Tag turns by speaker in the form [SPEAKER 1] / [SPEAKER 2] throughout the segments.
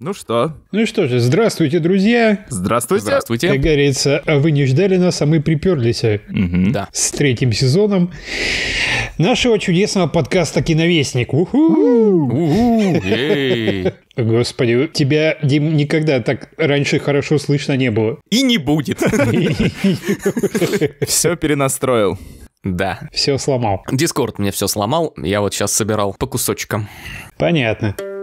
[SPEAKER 1] Ну что? Ну что же, здравствуйте, друзья.
[SPEAKER 2] Здравствуйте. Здравствуйте. Как
[SPEAKER 1] говорится, вы не ждали нас, а мы приперлись угу. да. с третьим сезоном нашего чудесного подкаста «Киновестник». Господи, тебя, Дим, никогда так раньше хорошо слышно не было.
[SPEAKER 2] И не будет. Все перенастроил. Да. Все сломал. Дискорд мне все
[SPEAKER 3] сломал. Я вот сейчас собирал по кусочкам. Понятно. Понятно.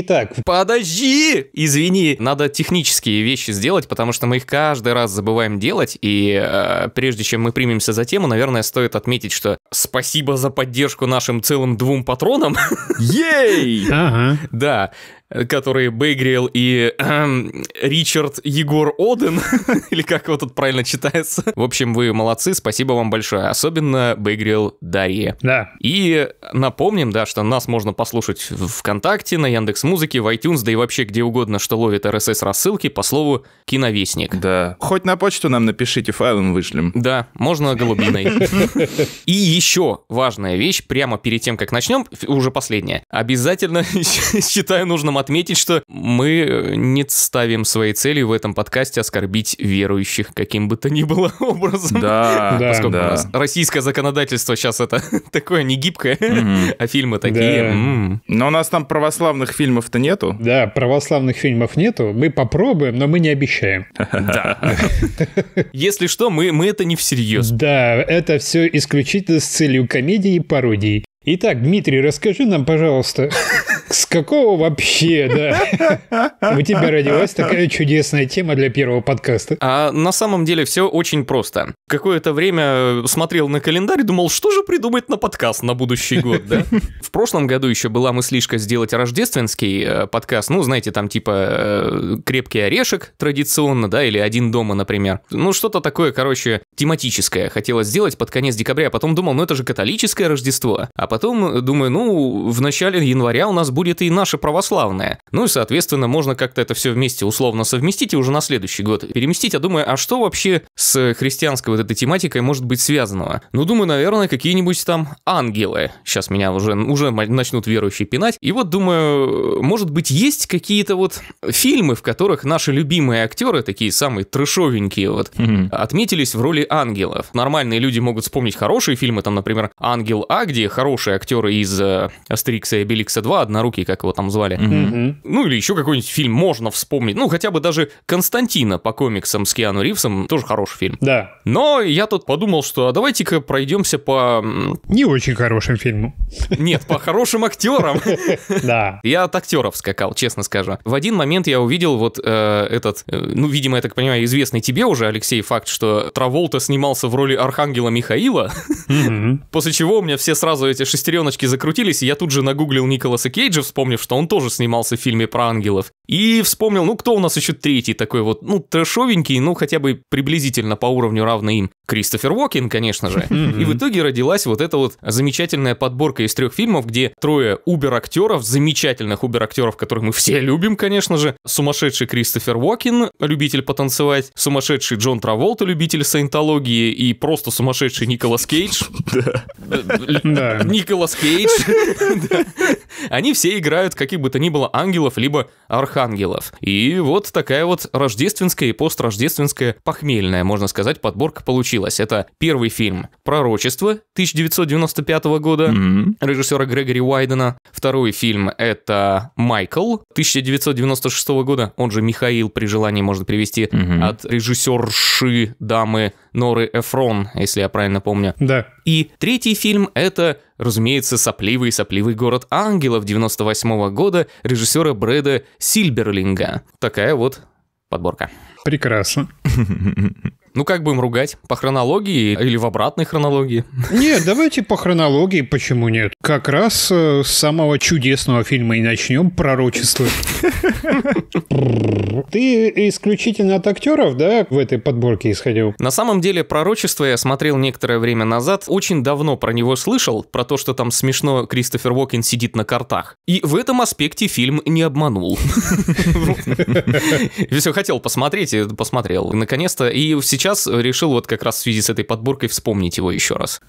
[SPEAKER 2] Итак, Подожди!
[SPEAKER 3] Извини, надо технические вещи сделать, потому что мы их каждый раз забываем делать, и э, прежде чем мы примемся за тему, наверное, стоит отметить, что спасибо за поддержку нашим целым двум патронам. Ей! Ага. Да которые Бейгриэл и эм, Ричард Егор Оден, или как его тут правильно читается. В общем, вы молодцы, спасибо вам большое, особенно Бейгриэл Дарье. Да. И напомним, да, что нас можно послушать в ВКонтакте, на Яндекс Музыке, в iTunes, да и вообще где угодно, что ловит RSS рассылки по слову «Киновестник». Да.
[SPEAKER 2] Хоть на почту нам напишите,
[SPEAKER 3] файлом вышлем. Да, можно голубиной. И еще важная вещь, прямо перед тем, как начнем, уже последняя. Обязательно, считаю, нужно важным отметить, что мы э, не ставим своей целью в этом подкасте оскорбить верующих каким бы то ни
[SPEAKER 2] было образом. Да, да. Поскольку да. у нас российское законодательство сейчас это такое не гибкое, а фильмы такие. Но у нас там православных фильмов-то нету.
[SPEAKER 1] Да, православных фильмов нету. Мы попробуем, но мы не обещаем.
[SPEAKER 2] Да. Если
[SPEAKER 3] что, мы, мы это не всерьез.
[SPEAKER 1] Да, это все
[SPEAKER 3] исключительно с целью
[SPEAKER 1] комедии и пародии. Итак, Дмитрий, расскажи нам, пожалуйста, с какого вообще, да? У тебя родилась такая чудесная тема для первого подкаста.
[SPEAKER 3] А на самом деле все очень просто. Какое-то время э, смотрел на календарь и думал, что же придумать на подкаст на будущий год, да? В прошлом году еще была мыслишка сделать рождественский э, подкаст, ну, знаете, там типа э, «Крепкий орешек» традиционно, да, или «Один дома», например. Ну, что-то такое, короче, тематическое хотелось сделать под конец декабря, а потом думал, ну, это же католическое Рождество. А потом думаю, ну, в начале января у нас будет и наша православная. Ну и, соответственно, можно как-то это все вместе условно совместить и уже на следующий год переместить. Я а думаю, а что вообще с христианской вот этой тематикой может быть связанного? Ну, думаю, наверное, какие-нибудь там ангелы. Сейчас меня уже, уже начнут верующие пинать. И вот, думаю, может быть, есть какие-то вот фильмы, в которых наши любимые актеры, такие самые трешовенькие вот, mm-hmm. отметились в роли ангелов. Нормальные люди могут вспомнить хорошие фильмы, там, например, «Ангел А», где хорошие актеры из э, «Астерикса и Беликса 2» одна Однорукий, как его там звали. Угу. Ну или еще какой-нибудь фильм можно вспомнить. Ну хотя бы даже Константина по комиксам с Киану Ривзом, тоже хороший фильм. Да. Но я тут подумал, что а давайте-ка пройдемся по...
[SPEAKER 1] Не очень хорошим фильмам.
[SPEAKER 3] Нет, по хорошим актерам. Да. Я от актеров скакал, честно скажу. В один момент я увидел вот э, этот, э, ну, видимо, я так понимаю, известный тебе уже, Алексей, факт, что Траволта снимался в роли Архангела Михаила, после чего у меня все сразу эти шестереночки закрутились, и я тут же нагуглил Николаса Кейджа, опять вспомнив, что он тоже снимался в фильме про ангелов, и вспомнил, ну кто у нас еще третий такой вот, ну трэшовенький, ну хотя бы приблизительно по уровню равный им. Кристофер Уокин, конечно же. И в итоге родилась вот эта вот замечательная подборка из трех фильмов, где трое убер-актеров, замечательных убер-актеров, которых мы все любим, конечно же. Сумасшедший Кристофер Уокин, любитель потанцевать, сумасшедший Джон Траволта, любитель саентологии, и просто сумасшедший Николас Кейдж.
[SPEAKER 2] Э, Николас Кейдж.
[SPEAKER 3] Они все все играют каких бы то ни было ангелов, либо архангелов. И вот такая вот рождественская и построждественская похмельная, можно сказать, подборка получилась. Это первый фильм «Пророчество» 1995 года mm-hmm. режиссера Грегори Уайдена. Второй фильм — это «Майкл» 1996 года, он же «Михаил» при желании можно привести mm-hmm. от режиссерши дамы Норы Эфрон, если я правильно помню. Да. И третий фильм — это, разумеется, сопливый-сопливый город ангелов 98 -го года режиссера Брэда Сильберлинга. Такая вот подборка. Прекрасно. Ну, как бы им ругать? По хронологии или в обратной хронологии? Нет, давайте по хронологии, почему нет?
[SPEAKER 1] Как раз э, с самого чудесного фильма и начнем пророчество. Ты исключительно от актеров, да, в этой подборке исходил?
[SPEAKER 3] На самом деле, пророчество я смотрел некоторое время назад, очень давно про него слышал, про то, что там смешно Кристофер Уокен сидит на картах. И в этом аспекте фильм не обманул. Все хотел посмотреть, и э, посмотрел. Наконец-то, и сейчас сейчас решил вот как раз в связи с этой подборкой вспомнить его еще раз.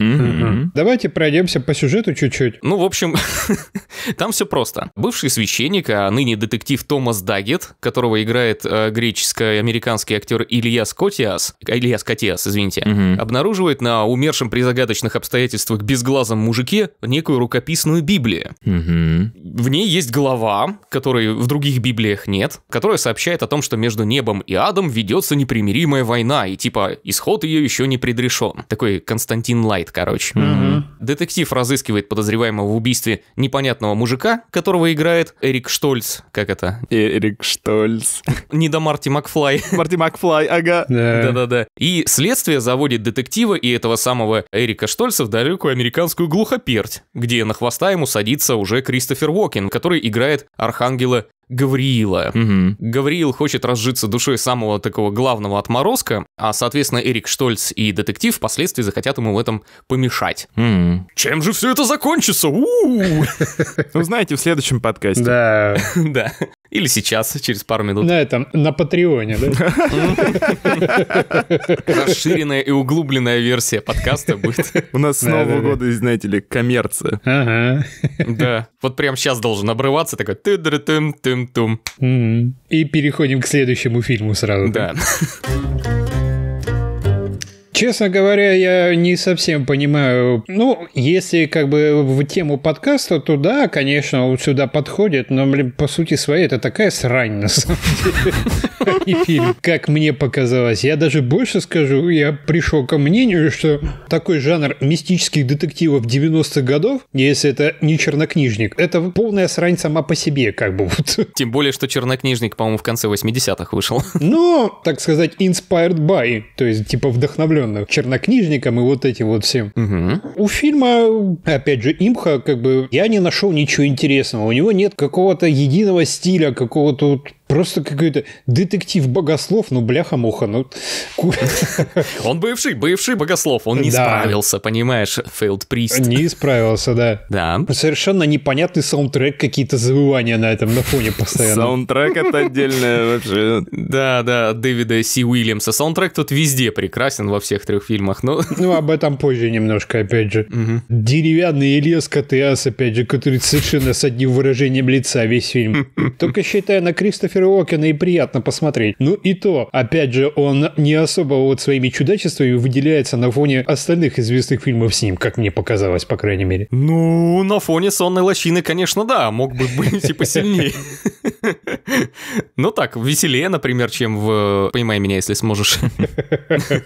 [SPEAKER 1] Давайте пройдемся по сюжету чуть-чуть.
[SPEAKER 3] Ну, в общем, там все просто. Бывший священник, а ныне детектив Томас Дагет, которого играет э, греческо-американский актер Илья Скотиас, Илья Скотиас, извините, обнаруживает на умершем при загадочных обстоятельствах безглазом мужике некую рукописную Библию. В ней есть глава, которой в других Библиях нет, которая сообщает о том, что между небом и адом ведется непримиримая война, и типа исход ее еще не предрешен. Такой Константин Лайт, короче. Угу. Детектив разыскивает подозреваемого в убийстве непонятного мужика, которого играет Эрик Штольц. Как это? Эрик Штольц. Не до Марти Макфлай. Марти Макфлай, ага. Да-да-да. И следствие заводит детектива и этого самого Эрика Штольца в далекую американскую глухоперть, где на хвоста ему садится уже Кристофер Уокен, который играет архангела Гавриила. Угу. Гавриил хочет разжиться душой самого такого главного отморозка, а, соответственно, Эрик Штольц и детектив впоследствии захотят ему в этом помешать. Угу. Чем же все это закончится? Ну, знаете, в следующем подкасте. Да. Да. Или сейчас, через пару минут.
[SPEAKER 1] На этом, на Патреоне, да?
[SPEAKER 3] Расширенная и углубленная версия подкаста будет. У нас с Нового года,
[SPEAKER 2] знаете ли, коммерция. Ага.
[SPEAKER 3] Да. Вот прям сейчас должен обрываться такой ты тым тым тум
[SPEAKER 1] И переходим к следующему фильму сразу. Да. Честно говоря, я не совсем понимаю. Ну, если как бы в тему подкаста, то да, конечно, он сюда подходит, но, блин, по сути своей, это такая срань, на самом деле. как мне показалось. Я даже больше скажу, я пришел ко мнению, что такой жанр мистических детективов 90-х годов, если это не чернокнижник, это полная срань сама по себе, как бы
[SPEAKER 3] Тем более, что чернокнижник, по-моему, в конце 80-х вышел.
[SPEAKER 1] Ну, так сказать, inspired by, то есть типа вдохновлен посвященных чернокнижникам и вот этим вот всем.
[SPEAKER 2] Угу.
[SPEAKER 1] У фильма, опять же, имха, как бы, я не нашел ничего интересного. У него нет какого-то единого стиля, какого-то Просто какой-то детектив-богослов, ну, бляха-муха, ну...
[SPEAKER 3] Он бывший, бывший богослов, он не справился, понимаешь, failed priest. Не
[SPEAKER 1] справился, да. Да. Совершенно непонятный саундтрек, какие-то завывания на этом на фоне постоянно.
[SPEAKER 3] Саундтрек — это отдельное вообще. Да, да, Дэвида Си Уильямса. Саундтрек тут везде прекрасен во всех трех фильмах, но...
[SPEAKER 1] Ну, об этом позже немножко, опять же. Деревянный Элиас Катеас, опять же, который совершенно с одним выражением лица весь фильм. Только считая на Кристоф Кристофера Окена и приятно посмотреть. Ну и то, опять же, он не особо вот своими чудачествами выделяется на фоне остальных известных фильмов с ним, как мне показалось, по крайней мере. Ну,
[SPEAKER 3] на фоне «Сонной лощины», конечно, да, мог бы быть типа сильнее. Ну так, веселее, например, чем в «Поймай меня, если сможешь».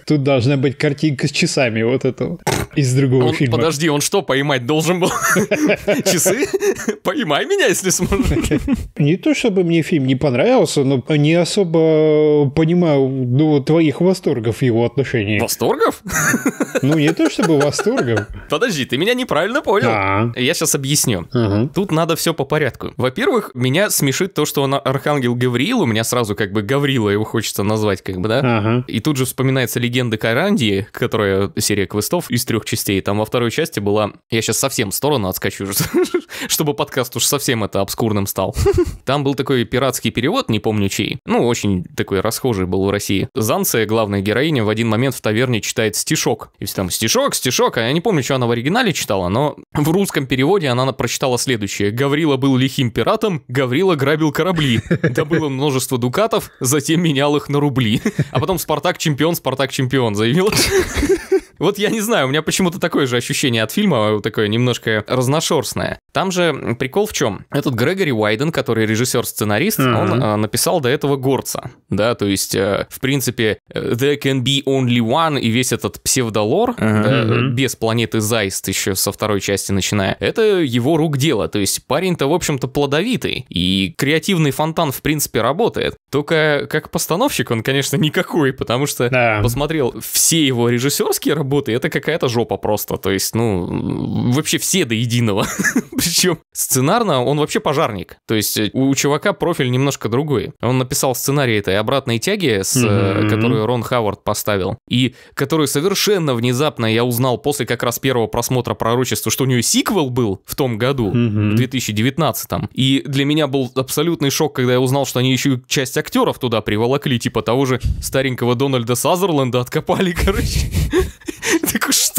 [SPEAKER 3] Тут должна
[SPEAKER 1] быть картинка с часами вот этого из другого он, фильма.
[SPEAKER 3] Подожди, он что, поймать должен был? Часы? Поймай меня, если сможешь.
[SPEAKER 1] Не то, чтобы мне фильм не понравился, понравился, но не особо понимаю ну, твоих восторгов его отношении.
[SPEAKER 3] Восторгов?
[SPEAKER 1] Ну, не то чтобы восторгов.
[SPEAKER 3] Подожди, ты меня неправильно понял. А -а -а. Я сейчас объясню. Тут надо все по порядку. Во-первых, меня смешит то, что он а, архангел Гавриил, у меня сразу как бы Гаврила его хочется назвать, как бы, да? И тут же вспоминается легенда Кайрандии которая серия квестов из трех частей. Там во второй части была... Я сейчас совсем в сторону отскочу, чтобы подкаст уж совсем это обскурным стал. Там был такой пиратский период перевод, не помню чей. Ну, очень такой расхожий был в России. Занция, главная героиня, в один момент в таверне читает стишок. И все там стишок, стишок, а я не помню, что она в оригинале читала, но в русском переводе она прочитала следующее. Гаврила был лихим пиратом, Гаврила грабил корабли, добыл он множество дукатов, затем менял их на рубли. А потом Спартак чемпион, Спартак чемпион заявил. Вот я не знаю, у меня почему-то такое же ощущение от фильма, такое немножко разношерстное. Там же прикол в чем? Этот Грегори Уайден, который режиссер-сценарист, mm-hmm. он э, написал до этого Горца, да, то есть, э, в принципе, э, There Can Be Only One и весь этот псевдолор, mm-hmm. да, э, без планеты Зайст еще со второй части начиная, это его рук дело, то есть парень-то, в общем-то, плодовитый, и креативный фонтан, в принципе, работает. Только как постановщик он, конечно, никакой, потому что да. посмотрел все его режиссерские работы, работы. Это какая-то жопа просто. То есть, ну, вообще все до единого. Причем сценарно он вообще пожарник. То есть э, у чувака профиль немножко другой. Он написал сценарий этой обратной тяги, с, mm-hmm. которую Рон Хавард поставил, и которую совершенно внезапно я узнал после как раз первого просмотра пророчества, что у нее сиквел был в том году, mm-hmm. в 2019. И для меня был абсолютный шок, когда я узнал, что они еще часть актеров туда приволокли, типа того же старенького Дональда Сазерленда откопали, короче.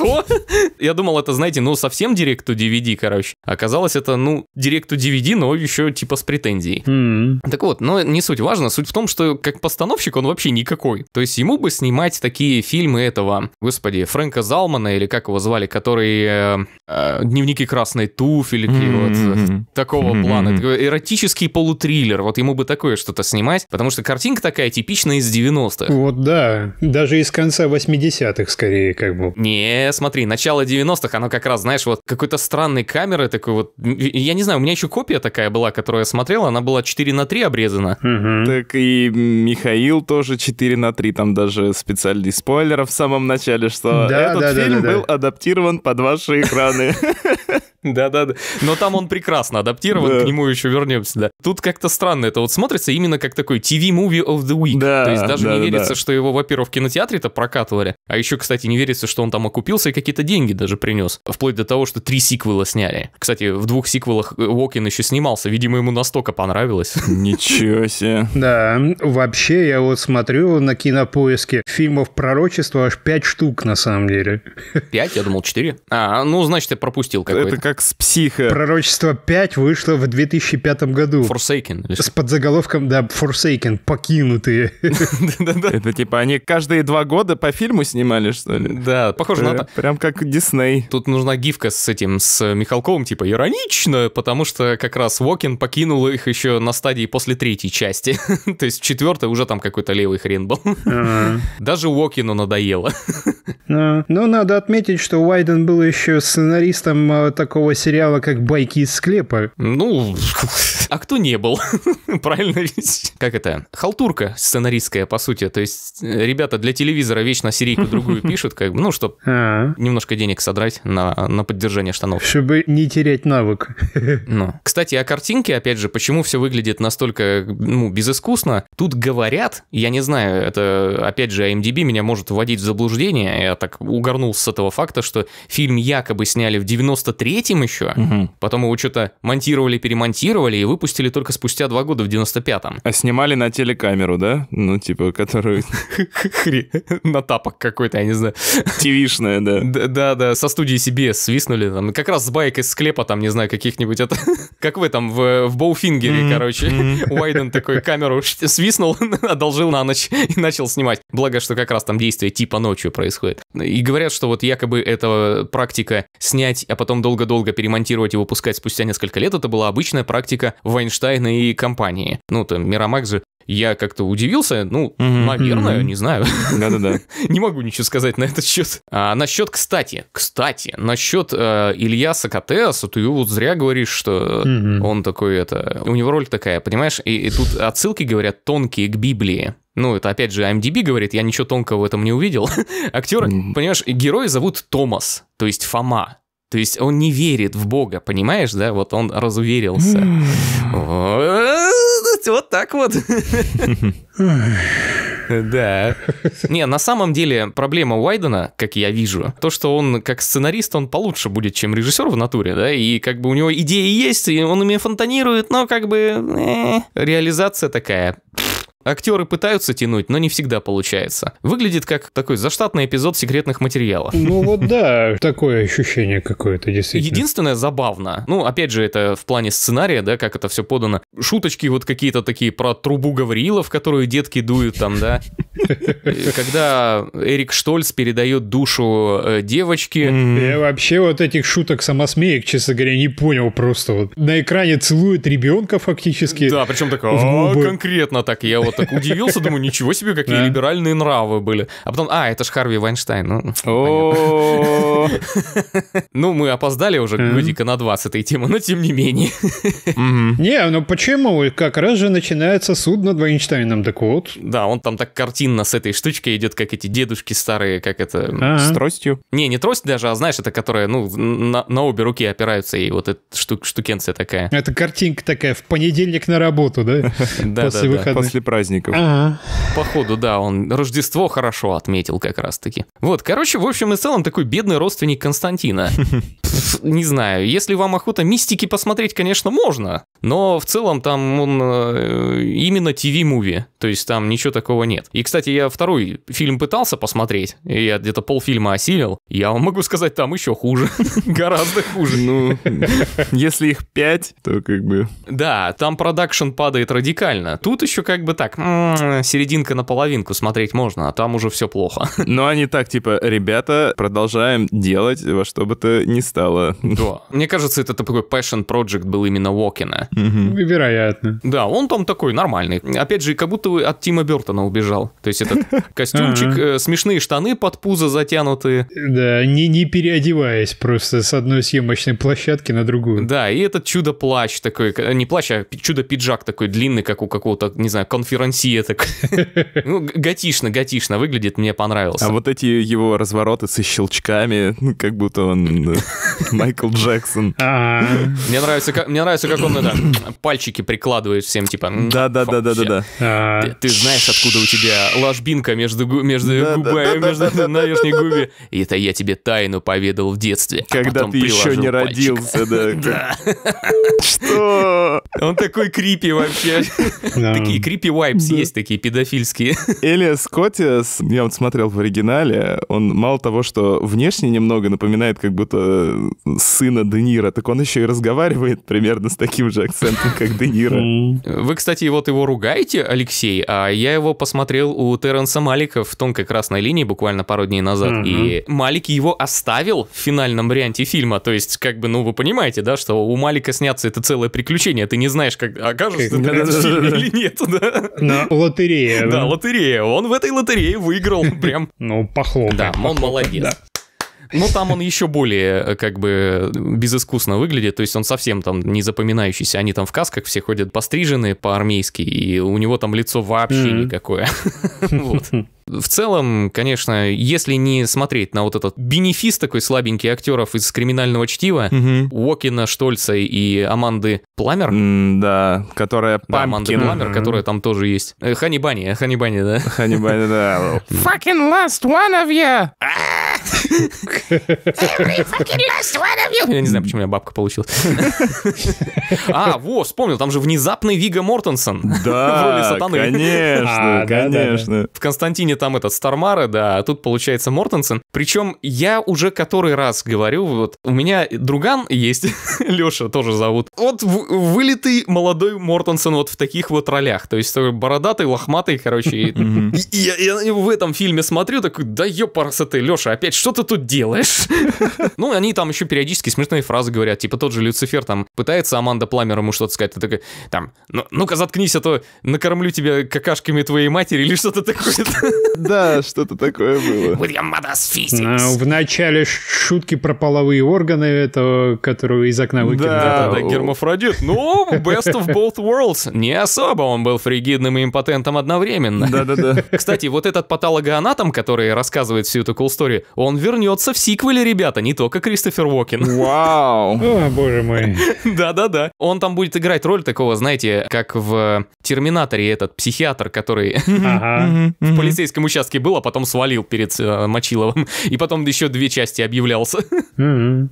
[SPEAKER 3] Что? Я думал, это, знаете, ну совсем Direct to DVD, короче. Оказалось, это, ну, Direct to DVD, но еще типа с претензией. Так вот, но не суть важно. Суть в том, что как постановщик он вообще никакой. То есть ему бы снимать такие фильмы этого, господи, Фрэнка Залмана или как его звали, который э, э, Дневники красной туфельки, вот э, такого плана. эротический полутриллер. Вот ему бы такое что-то снимать, потому что картинка такая типичная из 90-х.
[SPEAKER 1] Вот да, даже из конца 80-х скорее как бы.
[SPEAKER 3] Нет, смотри, начало 90-х, оно как раз, знаешь, вот какой-то странной камеры такой вот... Я не знаю, у меня еще копия такая была, которую я смотрел, она была 4 на 3 обрезана.
[SPEAKER 2] Угу. Так и Михаил тоже 4 на 3, там даже специальный спойлер в самом начале, что да, этот да, фильм да, да, был адаптирован под ваши экраны. Да-да-да.
[SPEAKER 3] Но там он прекрасно адаптирован, к нему еще вернемся, да. Тут как-то странно это вот смотрится именно как такой TV-movie of the week. Да, То есть даже да, не верится, да. что его, во-первых, в кинотеатре-то прокатывали, а еще, кстати, не верится, что он там окупился и какие-то деньги даже принес. Вплоть до того, что три сиквела сняли. Кстати, в двух сиквелах э, Уокин еще снимался. Видимо, ему настолько понравилось. Ничего себе.
[SPEAKER 1] Да, вообще я вот смотрю на кинопоиске фильмов пророчества аж пять штук на самом
[SPEAKER 3] деле. Пять? Я думал, четыре. А, ну, значит, я пропустил какой-то как с психа.
[SPEAKER 1] Пророчество 5 вышло в 2005 году. Forsaken. С подзаголовком, да, Forsaken, покинутые.
[SPEAKER 2] Это типа они каждые два года по фильму снимали, что ли? Да, похоже на э, то. Прям как Дисней. Тут нужна гифка с этим, с Михалковым, типа,
[SPEAKER 3] иронично, потому что как раз Уокин покинул их еще на стадии после третьей части. То есть четвертая уже там какой-то левый хрен был. А. Даже Уокину надоело.
[SPEAKER 1] Ну, надо отметить, что Уайден был еще сценаристом э, такого такого сериала, как «Байки из склепа». Ну,
[SPEAKER 3] а кто не был? Правильно ведь? Как это? Халтурка сценаристская, по сути. То есть э, ребята для телевизора вечно серийку другую пишут, как бы, ну, чтобы а. немножко денег содрать на, на поддержание штанов.
[SPEAKER 1] Чтобы не терять навык. Ну.
[SPEAKER 3] Кстати, о картинке, опять же, почему все выглядит настолько ну, безыскусно? Тут говорят, я не знаю, это, опять же, IMDb меня может вводить в заблуждение. Я так угорнул с этого факта, что фильм якобы сняли в 93 хотим еще. Угу. Потом его что-то монтировали, перемонтировали и выпустили только спустя два года в 95-м. А снимали на телекамеру, да? Ну,
[SPEAKER 2] типа, которую...
[SPEAKER 3] На тапок какой-то, я не знаю. Тивишная, да. Да-да, со студии CBS свистнули. Там, как раз с байк из склепа, там, не знаю, каких-нибудь. Это как вы там в, в Боуфингере, короче. Уайден такой камеру свистнул, одолжил на ночь и начал снимать. Благо, что как раз там действие типа ночью происходит. И говорят, что вот якобы эта практика снять, а потом долго-долго долго перемонтировать и выпускать спустя несколько лет, это была обычная практика Вайнштейна и компании. Ну, там, Мирамакс э, же я как-то удивился, ну, mm-hmm. наверное, mm-hmm. не знаю. Да-да-да. не могу ничего сказать на этот счет. А насчет, кстати, кстати, насчет э, Илья Сакатеаса, ты вот зря говоришь, что mm-hmm. он такой, это, у него роль такая, понимаешь? И, и тут отсылки, говорят, тонкие к Библии. Ну, это опять же IMDb эм говорит, я ничего тонкого в этом не увидел. Актер, mm-hmm. понимаешь, героя зовут Томас, то есть Фома. То есть он не верит в Бога, понимаешь, да? Вот он разуверился. вот, так вот. Да. Не, на самом деле проблема Уайдена, как я вижу, то, что он как сценарист, он получше будет, чем режиссер в натуре, да, и как бы у него идеи есть, и он ими фонтанирует, но как бы э, реализация такая. Актеры пытаются тянуть, но не всегда получается. Выглядит как такой заштатный эпизод секретных материалов.
[SPEAKER 1] Ну вот да, такое ощущение какое-то действительно.
[SPEAKER 3] Единственное, забавно. Ну, опять же, это в плане сценария, да, как это все подано. Шуточки вот какие-то такие про трубу Гавриила, которую детки дуют там, да. Когда Эрик Штольц передает душу э, девочке.
[SPEAKER 1] Я вообще вот этих шуток самосмеек, честно говоря, не понял просто. Вот на экране целует ребенка фактически. Да, причем такого «А,
[SPEAKER 3] конкретно так. Я вот вот так удивился, думаю, ничего себе, какие да. либеральные нравы были. А потом, а, это ж Харви Вайнштейн. Ну, ну, ну мы опоздали уже годика на два с этой темы, но тем не менее. Не,
[SPEAKER 1] ну почему? Как раз же начинается суд над Вайнштейном, так вот.
[SPEAKER 3] Да, он там так картинно с этой штучкой идет, как эти дедушки старые, как это... А. С тростью? Не, не трость даже, а знаешь, это которая, ну, на, на обе руки опираются, и вот эта штук, штукенция такая.
[SPEAKER 1] Это картинка такая, в понедельник на работу, да? Да, да, После выходных
[SPEAKER 3] праздников. Ага. Походу, да, он Рождество хорошо отметил как раз-таки. Вот, короче, в общем и целом такой бедный родственник Константина. не знаю, если вам охота мистики посмотреть, конечно, можно. Но в целом там он э, именно TV-муви, то есть там ничего такого нет. И, кстати, я второй фильм пытался посмотреть, и я где-то полфильма осилил. Я вам могу сказать, там еще хуже, гораздо хуже. Ну,
[SPEAKER 2] если их пять, то как бы...
[SPEAKER 3] Да, там продакшн падает радикально. Тут еще как бы так, серединка на половинку смотреть можно, а там уже все плохо. Но они так, типа, ребята, продолжаем делать во что бы то ни стало. Да. Мне кажется, это такой passion project был именно Уокена. Угу. Вероятно. Да, он там такой нормальный. Опять же, как будто вы от Тима Бертона убежал. То есть этот костюмчик, э, смешные штаны под пузо затянутые.
[SPEAKER 1] Да, не, не переодеваясь просто с одной съемочной площадки на другую.
[SPEAKER 3] Да, и этот чудо-плащ такой, не плащ, а чудо-пиджак такой длинный, как у какого-то, не знаю,
[SPEAKER 2] конферансье так. Ну, готишно, готишно выглядит, мне понравилось. А вот эти его развороты со щелчками, ну, как будто он Майкл Джексон. А.
[SPEAKER 3] Мне нравится, мне нравится, как он это пальчики прикладывает всем, типа... Да-да-да-да-да-да. А. Ты, знаешь, откуда у тебя ложбинка между, между губами, между да, на верхней губе? И это я тебе тайну поведал в детстве. А Когда ты еще не родился, да.
[SPEAKER 2] Что? Он такой крипи вообще. Такие крипи вайпс есть, такие педофильские. Элиас Скоттис, я вот смотрел в оригинале, он мало того, что внешне немного напоминает как будто э, сына Де Ниро, так он еще и разговаривает примерно с таким же акцентом, как Де Ниро. Вы, кстати, вот его ругаете,
[SPEAKER 3] Алексей, а я его посмотрел у Терренса Малика в «Тонкой красной линии» буквально пару дней назад, и Малик его оставил в финальном варианте фильма, то есть, как бы, ну, вы понимаете, да, что у Малика сняться это целое приключение, ты не знаешь, как окажешься ты да, фильме или нет, да. На лотерея. Да, лотерея. Он в этой лотерее выиграл прям. Ну, похлопай. Да, он молодец. Ну, там он еще более, э, как бы, безыскусно выглядит, то есть он совсем там не запоминающийся. Они там в касках все ходят постриженные по-армейски, и у него там лицо вообще mm-hmm. никакое. Вот. В целом, конечно, если не смотреть на вот этот бенефис такой слабенький актеров из «Криминального чтива», угу. Уокина, Штольца и Аманды Пламер. да, которая Да, Аманды Пламер, mm которая там тоже есть. Ханни Бани, Ханни Бани, да. Ханни Бани, да.
[SPEAKER 2] Fucking last one of you! Я не знаю, почему
[SPEAKER 3] меня бабка получилась. А, во, вспомнил, там же внезапный Вига Мортенсон. Да, конечно, а, конечно. В Константине там этот Стармара, да, а тут получается Мортенсон. Причем я уже который раз говорю, вот у меня друган есть, Леша тоже зовут. Вот вылитый молодой Мортенсон вот в таких вот ролях. То есть такой бородатый, лохматый, короче. Я я в этом фильме смотрю, такой, да ёпарса ты, Леша, опять что ты тут делаешь? Ну, они там еще периодически смешные фразы говорят, типа тот же Люцифер там пытается Аманда Пламер ему что-то сказать, ты такой, там, «Ну, ну-ка заткнись, а то накормлю тебя какашками твоей матери или что-то
[SPEAKER 2] такое. Да, что-то такое было. Will your mother's
[SPEAKER 1] писец. А, в начале шутки про половые органы, это, которую из окна выкинули. Да, да,
[SPEAKER 3] гермафродит. Ну, best of both worlds. Не особо он был фригидным и импотентом одновременно. Да-да-да. Кстати, вот этот патологоанатом, который рассказывает всю эту cool он вернется в сиквеле, ребята, не только Кристофер Уокен. Вау.
[SPEAKER 1] О, боже мой.
[SPEAKER 3] Да-да-да. Он там будет играть роль такого, знаете, как в Терминаторе этот психиатр, который в полицейском участке был, а потом свалил перед э, Мочиловым. И потом еще две части объявлялся.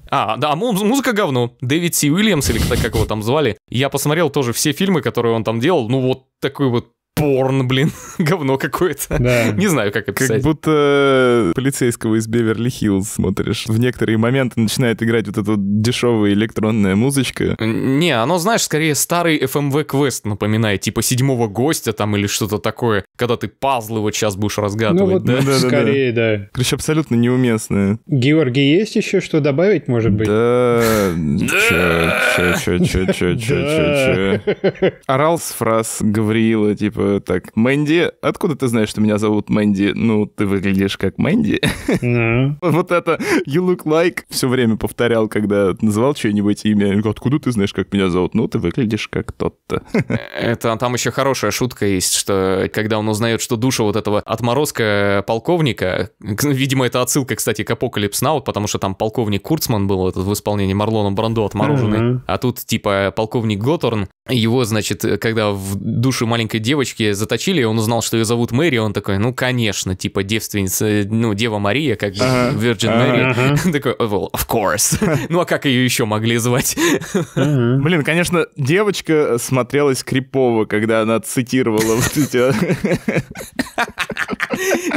[SPEAKER 3] А, да, а музыка говно. Дэвид Си Уильямс, или как его там звали. Я посмотрел тоже все фильмы, которые он там делал. Ну, вот такой вот порн, блин, говно какое-то. Да. Не знаю, как описать. Как
[SPEAKER 2] будто э, полицейского из Беверли-Хиллз смотришь. В некоторые моменты начинает играть вот эта дешевая электронная музычка. Не, оно, знаешь, скорее старый FMV-квест напоминает, типа седьмого гостя там или
[SPEAKER 3] что-то такое, когда ты пазлы вот сейчас будешь разгадывать. Ну вот, да? Ну скорее,
[SPEAKER 2] да. да. Короче, абсолютно неуместное.
[SPEAKER 1] Георгий, есть еще что добавить, может
[SPEAKER 2] быть? Да. Че, че, че, че, че, че, че. Орал с фраз Гавриила, типа, типа, так, Мэнди, откуда ты знаешь, что меня зовут Мэнди? Ну, ты выглядишь как Мэнди. No. вот это you look like все время повторял, когда называл что-нибудь имя. Откуда ты знаешь, как меня зовут? Ну, ты выглядишь как тот-то. Э,
[SPEAKER 3] это там еще хорошая шутка есть, что когда он узнает, что душа вот этого отморозка полковника, видимо, это отсылка, кстати, к Апокалипс Наут, потому что там полковник Курцман был этот в исполнении Марлона Брандо отмороженный, mm-hmm. а тут типа полковник Готорн, его, значит, когда в душу маленькой девочки девочки заточили, он узнал, что ее зовут Мэри, он такой, ну, конечно, типа девственница, ну, Дева Мария, как uh-huh. Virgin uh-huh.
[SPEAKER 2] Mary. такой, well, of course. ну, а как ее еще могли звать? uh-huh. Блин, конечно, девочка смотрелась крипово, когда она цитировала вот эти...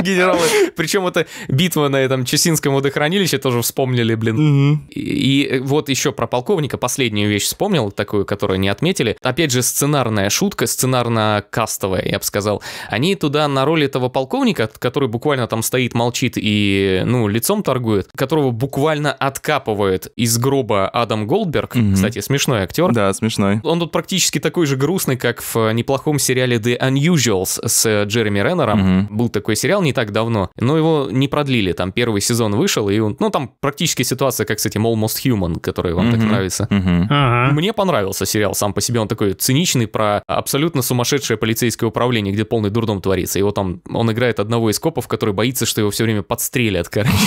[SPEAKER 2] Генералы. Причем это битва на этом
[SPEAKER 3] Чесинском водохранилище тоже вспомнили, блин. И вот еще про полковника последнюю вещь вспомнил, такую, которую не отметили. Опять же, сценарная шутка, сценарно-каст кастовая, я бы сказал. Они туда на роль этого полковника, который буквально там стоит, молчит и, ну, лицом торгует, которого буквально откапывает из гроба Адам Голдберг. Угу. Кстати, смешной актер. Да, смешной. Он тут практически такой же грустный, как в э, неплохом сериале The Unusuals с э, Джереми Реннером. Угу. Был такой сериал не так давно, но его не продлили. Там первый сезон вышел, и он, ну, там практически ситуация, как с этим Almost Human, который вам угу. так нравится. Угу. Ага. Мне понравился сериал сам по себе. Он такой циничный про абсолютно сумасшедшее полицейское полицейское управление, где полный дурдом творится. Его там, он играет одного из копов, который боится, что его все время подстрелят, короче.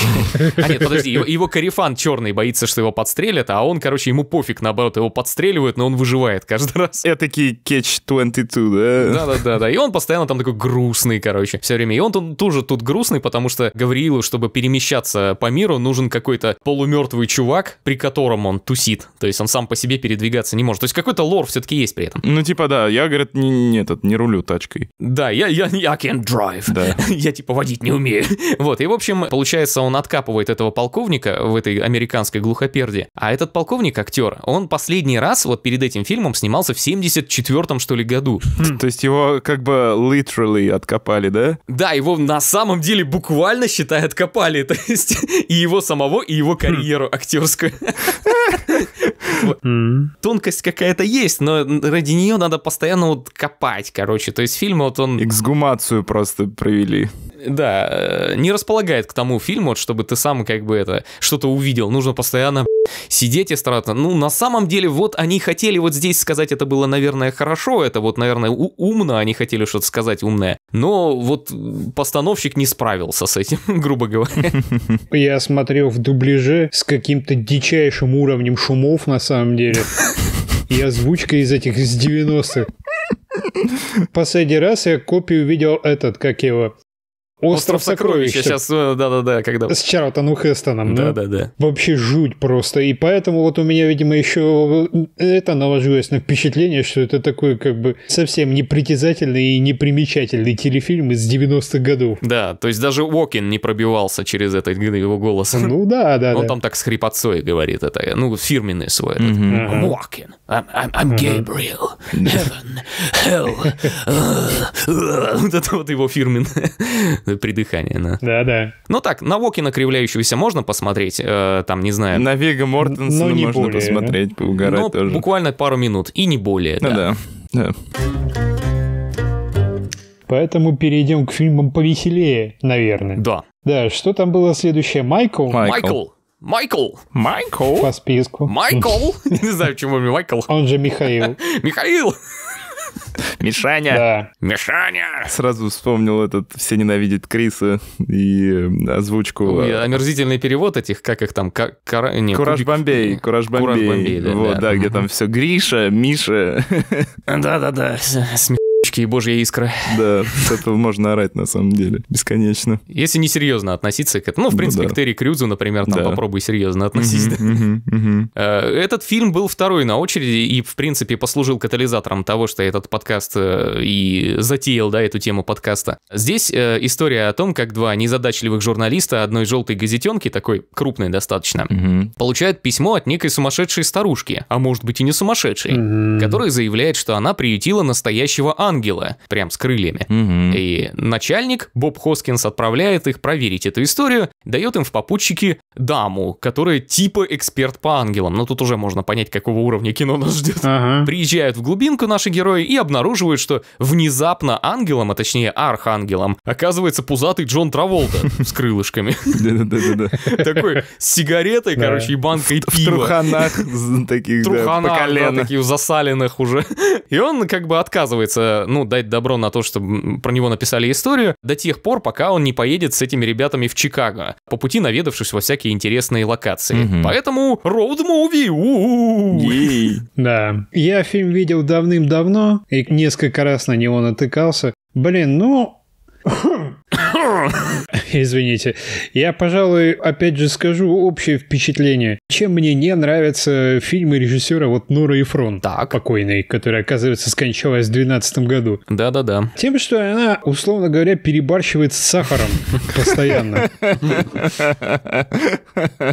[SPEAKER 3] А нет, подожди, его, его корефан черный боится, что его подстрелят, а он, короче, ему пофиг, наоборот, его подстреливают, но он выживает каждый раз. Это Этакий кетч 22, да? Да-да-да, и он постоянно там такой грустный, короче, все время. И он тут, тоже тут грустный, потому что Гавриилу, чтобы перемещаться по миру, нужен какой-то полумертвый чувак, при котором он тусит. То есть он сам по себе передвигаться не может. То есть какой-то лор все-таки есть при этом. Ну типа да, я, говорит, не, не, этот, не рулю рулю тачкой. Да, я, я I can drive. Да. я типа водить не умею. вот, и в общем, получается, он откапывает этого полковника в этой американской глухоперде. А этот полковник, актер, он последний раз вот перед этим фильмом снимался в 74-м, что ли, году. Хм. То есть его как бы literally откопали, да? Да, его на самом деле буквально, считай, откопали. То есть и его самого, и его карьеру актерскую. Хм. Тонкость какая-то есть, но ради нее надо постоянно вот копать, короче, вещи. То есть фильм вот он...
[SPEAKER 2] Эксгумацию просто провели.
[SPEAKER 3] Да, э, не располагает к тому фильму, вот, чтобы ты сам как бы это что-то увидел. Нужно постоянно сидеть и стараться. Ну, на самом деле, вот они хотели вот здесь сказать, это было, наверное, хорошо, это вот, наверное, умно, они хотели что-то сказать умное. Но вот постановщик не справился с этим, грубо говоря.
[SPEAKER 1] Я смотрел в дубляже с каким-то дичайшим уровнем шумов, на самом деле. И озвучка из этих с 90-х. Последний раз я копию видел этот, как его,
[SPEAKER 3] Остров, сокровищ. Сейчас, э, да-да-да, когда... С Чарлтоном
[SPEAKER 1] Хестоном. Да-да-да. Ну, вообще жуть просто. И поэтому вот у меня, видимо, еще это наложилось на впечатление, что это такой как бы совсем непритязательный и непримечательный телефильм из 90-х годов.
[SPEAKER 3] Да, то есть даже Уокин не пробивался через этот его голос. Ну да, да. Он да. там так с хрипотцой говорит это, ну фирменный свой. Этот. Mm-hmm. I'm Walking, I'm, I'm, I'm Gabriel, Heaven, Hell. вот это вот его фирменное свое придыхание. Да, да. да. Ну так, на Вокина кривляющегося можно посмотреть, э, там, не знаю. На Вега Мортенсона ну, можно более, посмотреть, да? поугарать Но ну, тоже. буквально пару минут, и не более, ну, да.
[SPEAKER 2] да.
[SPEAKER 1] Поэтому перейдем к фильмам повеселее, наверное. Да. Да, что там было следующее?
[SPEAKER 3] Майкл? Майкл. Майкл.
[SPEAKER 1] Майкл. По списку. Майкл.
[SPEAKER 3] Не знаю, чему мне
[SPEAKER 1] Майкл. Он же Михаил. Михаил. Мишаня! Да.
[SPEAKER 2] Мишаня! Сразу вспомнил этот «Все ненавидят Криса» и озвучку. И омерзительный
[SPEAKER 3] перевод этих, как их там? Кар... Не, Кураж кубик... Бомбей.
[SPEAKER 2] Кураж Бомбей. Кураж Бомбей, да. Вот, да, да где там все Гриша, Миша. Да-да-да, смешно. Птички и божья искра. Да, с этого можно орать, на самом деле, бесконечно.
[SPEAKER 3] Если не серьезно относиться к этому, ну, в ну принципе, к Терри Крюзу, например, там попробуй серьезно относиться. Э, этот фильм был второй на очереди и, в принципе, послужил катализатором того, что этот подкаст э, и затеял, да, эту тему подкаста. Здесь э, история о том, как два незадачливых журналиста одной желтой газетенки, такой крупной достаточно, получают письмо от некой сумасшедшей старушки, а может быть и не сумасшедшей, которая заявляет, что она приютила настоящего ангела ангела, прям с крыльями. Угу. И начальник Боб Хоскинс отправляет их проверить эту историю, дает им в попутчики даму, которая типа эксперт по ангелам. Но тут уже можно понять, какого уровня кино нас ждет. Ага. Приезжают в глубинку наши герои и обнаруживают, что внезапно ангелом, а точнее архангелом, оказывается пузатый Джон Траволта с крылышками.
[SPEAKER 2] Такой с сигаретой, короче, и банкой пива. В труханах таких, да, по колено.
[SPEAKER 3] засаленных уже. И он как бы отказывается ну, дать добро на то, чтобы про него написали историю, до тех пор, пока он не поедет с этими ребятами в Чикаго, по пути наведавшись во всякие интересные локации. Угу. Поэтому роуд-муви!
[SPEAKER 1] Да. Я фильм видел давным-давно и несколько раз на него натыкался. Блин, ну... Извините. Я, пожалуй, опять же скажу общее впечатление. Чем мне не нравятся фильмы режиссера вот Нура Ифрон, так. покойной, которая, оказывается, скончалась в 2012 году. Да-да-да. Тем, что она, условно говоря, перебарщивает с сахаром постоянно.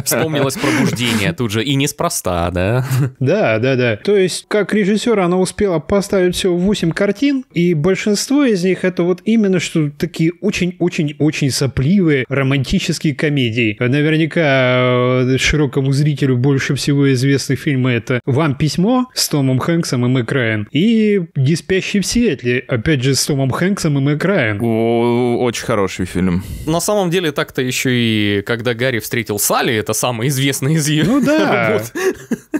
[SPEAKER 3] Вспомнилось пробуждение тут же, и неспроста, да? Да-да-да.
[SPEAKER 1] То есть, как режиссер, она успела поставить всего 8 картин, и большинство из них это вот именно что такие очень очень-очень-очень сопливые романтические комедии. Наверняка э, широкому зрителю больше всего известны фильмы это «Вам письмо» с Томом Хэнксом и Мэк Райан и «Не спящий в Сиэтле», опять же, с Томом Хэнксом и Мэк Райан. Очень хороший фильм.
[SPEAKER 3] На самом деле, так-то еще и когда Гарри встретил Салли, это самый известный из ее ну, да. работ.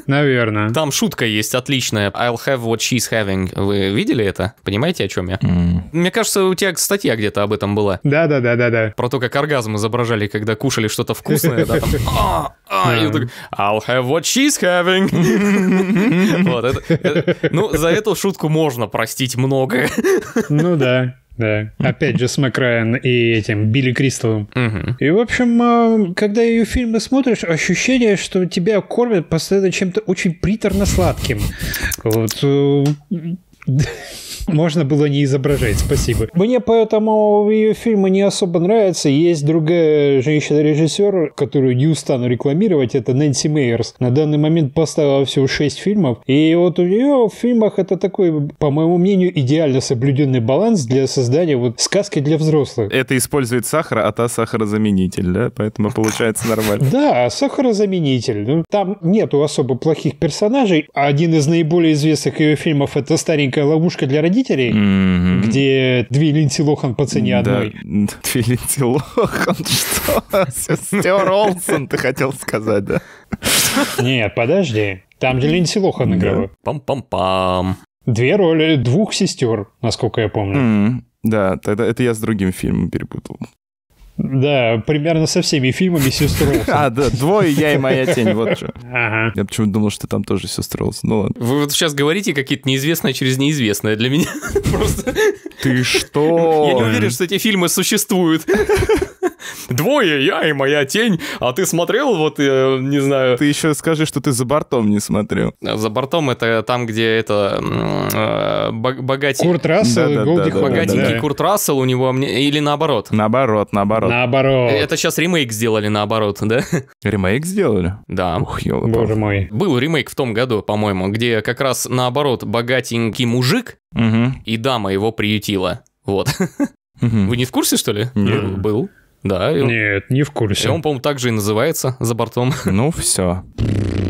[SPEAKER 3] Наверное. Там шутка есть отличная. I'll have what she's having. Вы видели это? Понимаете, о чем я? Mm. Мне кажется, у тебя статья где-то об этом была.
[SPEAKER 1] Да-да-да-да-да.
[SPEAKER 3] Про то, как оргазм изображали, когда кушали что-то вкусное, да, там, а, а, I'll have what she's having. Вот, это, ну, за эту шутку можно простить многое.
[SPEAKER 1] Ну да. Да. Опять же с Макрайан и этим Билли Кристовым. Угу. И, в общем, а, когда ее фильмы смотришь, ощущение, что тебя кормят постоянно чем-то очень приторно-сладким. Вот. Э, можно было не изображать, спасибо. Мне поэтому ее фильмы не особо нравятся. Есть другая женщина-режиссер, которую не устану рекламировать, это Нэнси Мейерс. На данный момент поставила всего 6 фильмов. И вот у нее в фильмах это такой, по моему мнению, идеально соблюденный баланс для создания вот сказки для взрослых.
[SPEAKER 2] Это использует сахар, а та сахарозаменитель, да? Поэтому получается нормально.
[SPEAKER 1] Да, сахарозаменитель. Ну, там нету особо плохих персонажей. Один из наиболее известных ее фильмов это «Старенькая ловушка для родителей», родителей,
[SPEAKER 2] mm-hmm. где
[SPEAKER 1] две Линдси Лохан по цене да. одной.
[SPEAKER 2] Две Линдси
[SPEAKER 1] Лохан? Что? Сестер Олсен, ты хотел сказать, да? Нет, подожди. Там же Линдси Лохан играла.
[SPEAKER 2] Пам-пам-пам.
[SPEAKER 1] Две роли двух сестер, насколько я помню.
[SPEAKER 2] Да, тогда это я с другим фильмом перепутал.
[SPEAKER 1] Да, примерно со всеми фильмами Сестер
[SPEAKER 2] А, да, двое, я и моя тень, вот что. Ага. Я почему-то думал, что ты там тоже Сестер ну ладно.
[SPEAKER 3] Вы вот сейчас говорите какие-то неизвестные через неизвестное для меня. Просто... Ты что? Я не уверен, что эти фильмы существуют.
[SPEAKER 2] Двое, я и моя тень. А ты смотрел, вот, э, не знаю... Ты еще скажи, что ты за бортом не смотрел. За бортом
[SPEAKER 3] это там, где это... Э, богатенький... Курт Рассел да, да, Голди да, да, Богатенький да. Курт Рассел у него... Или наоборот? Наоборот, наоборот. Наоборот. Э, это сейчас ремейк сделали наоборот,
[SPEAKER 2] да? Ремейк сделали? Да. Ух, ёлопа. Боже мой.
[SPEAKER 3] Был ремейк в том году, по-моему, где как раз наоборот богатенький мужик угу. и дама его приютила. Вот. Угу. Вы не в курсе, что ли? Нет. Был. Да. И Нет, не в курсе. И он, по-моему, также и называется «За бортом». Ну, все.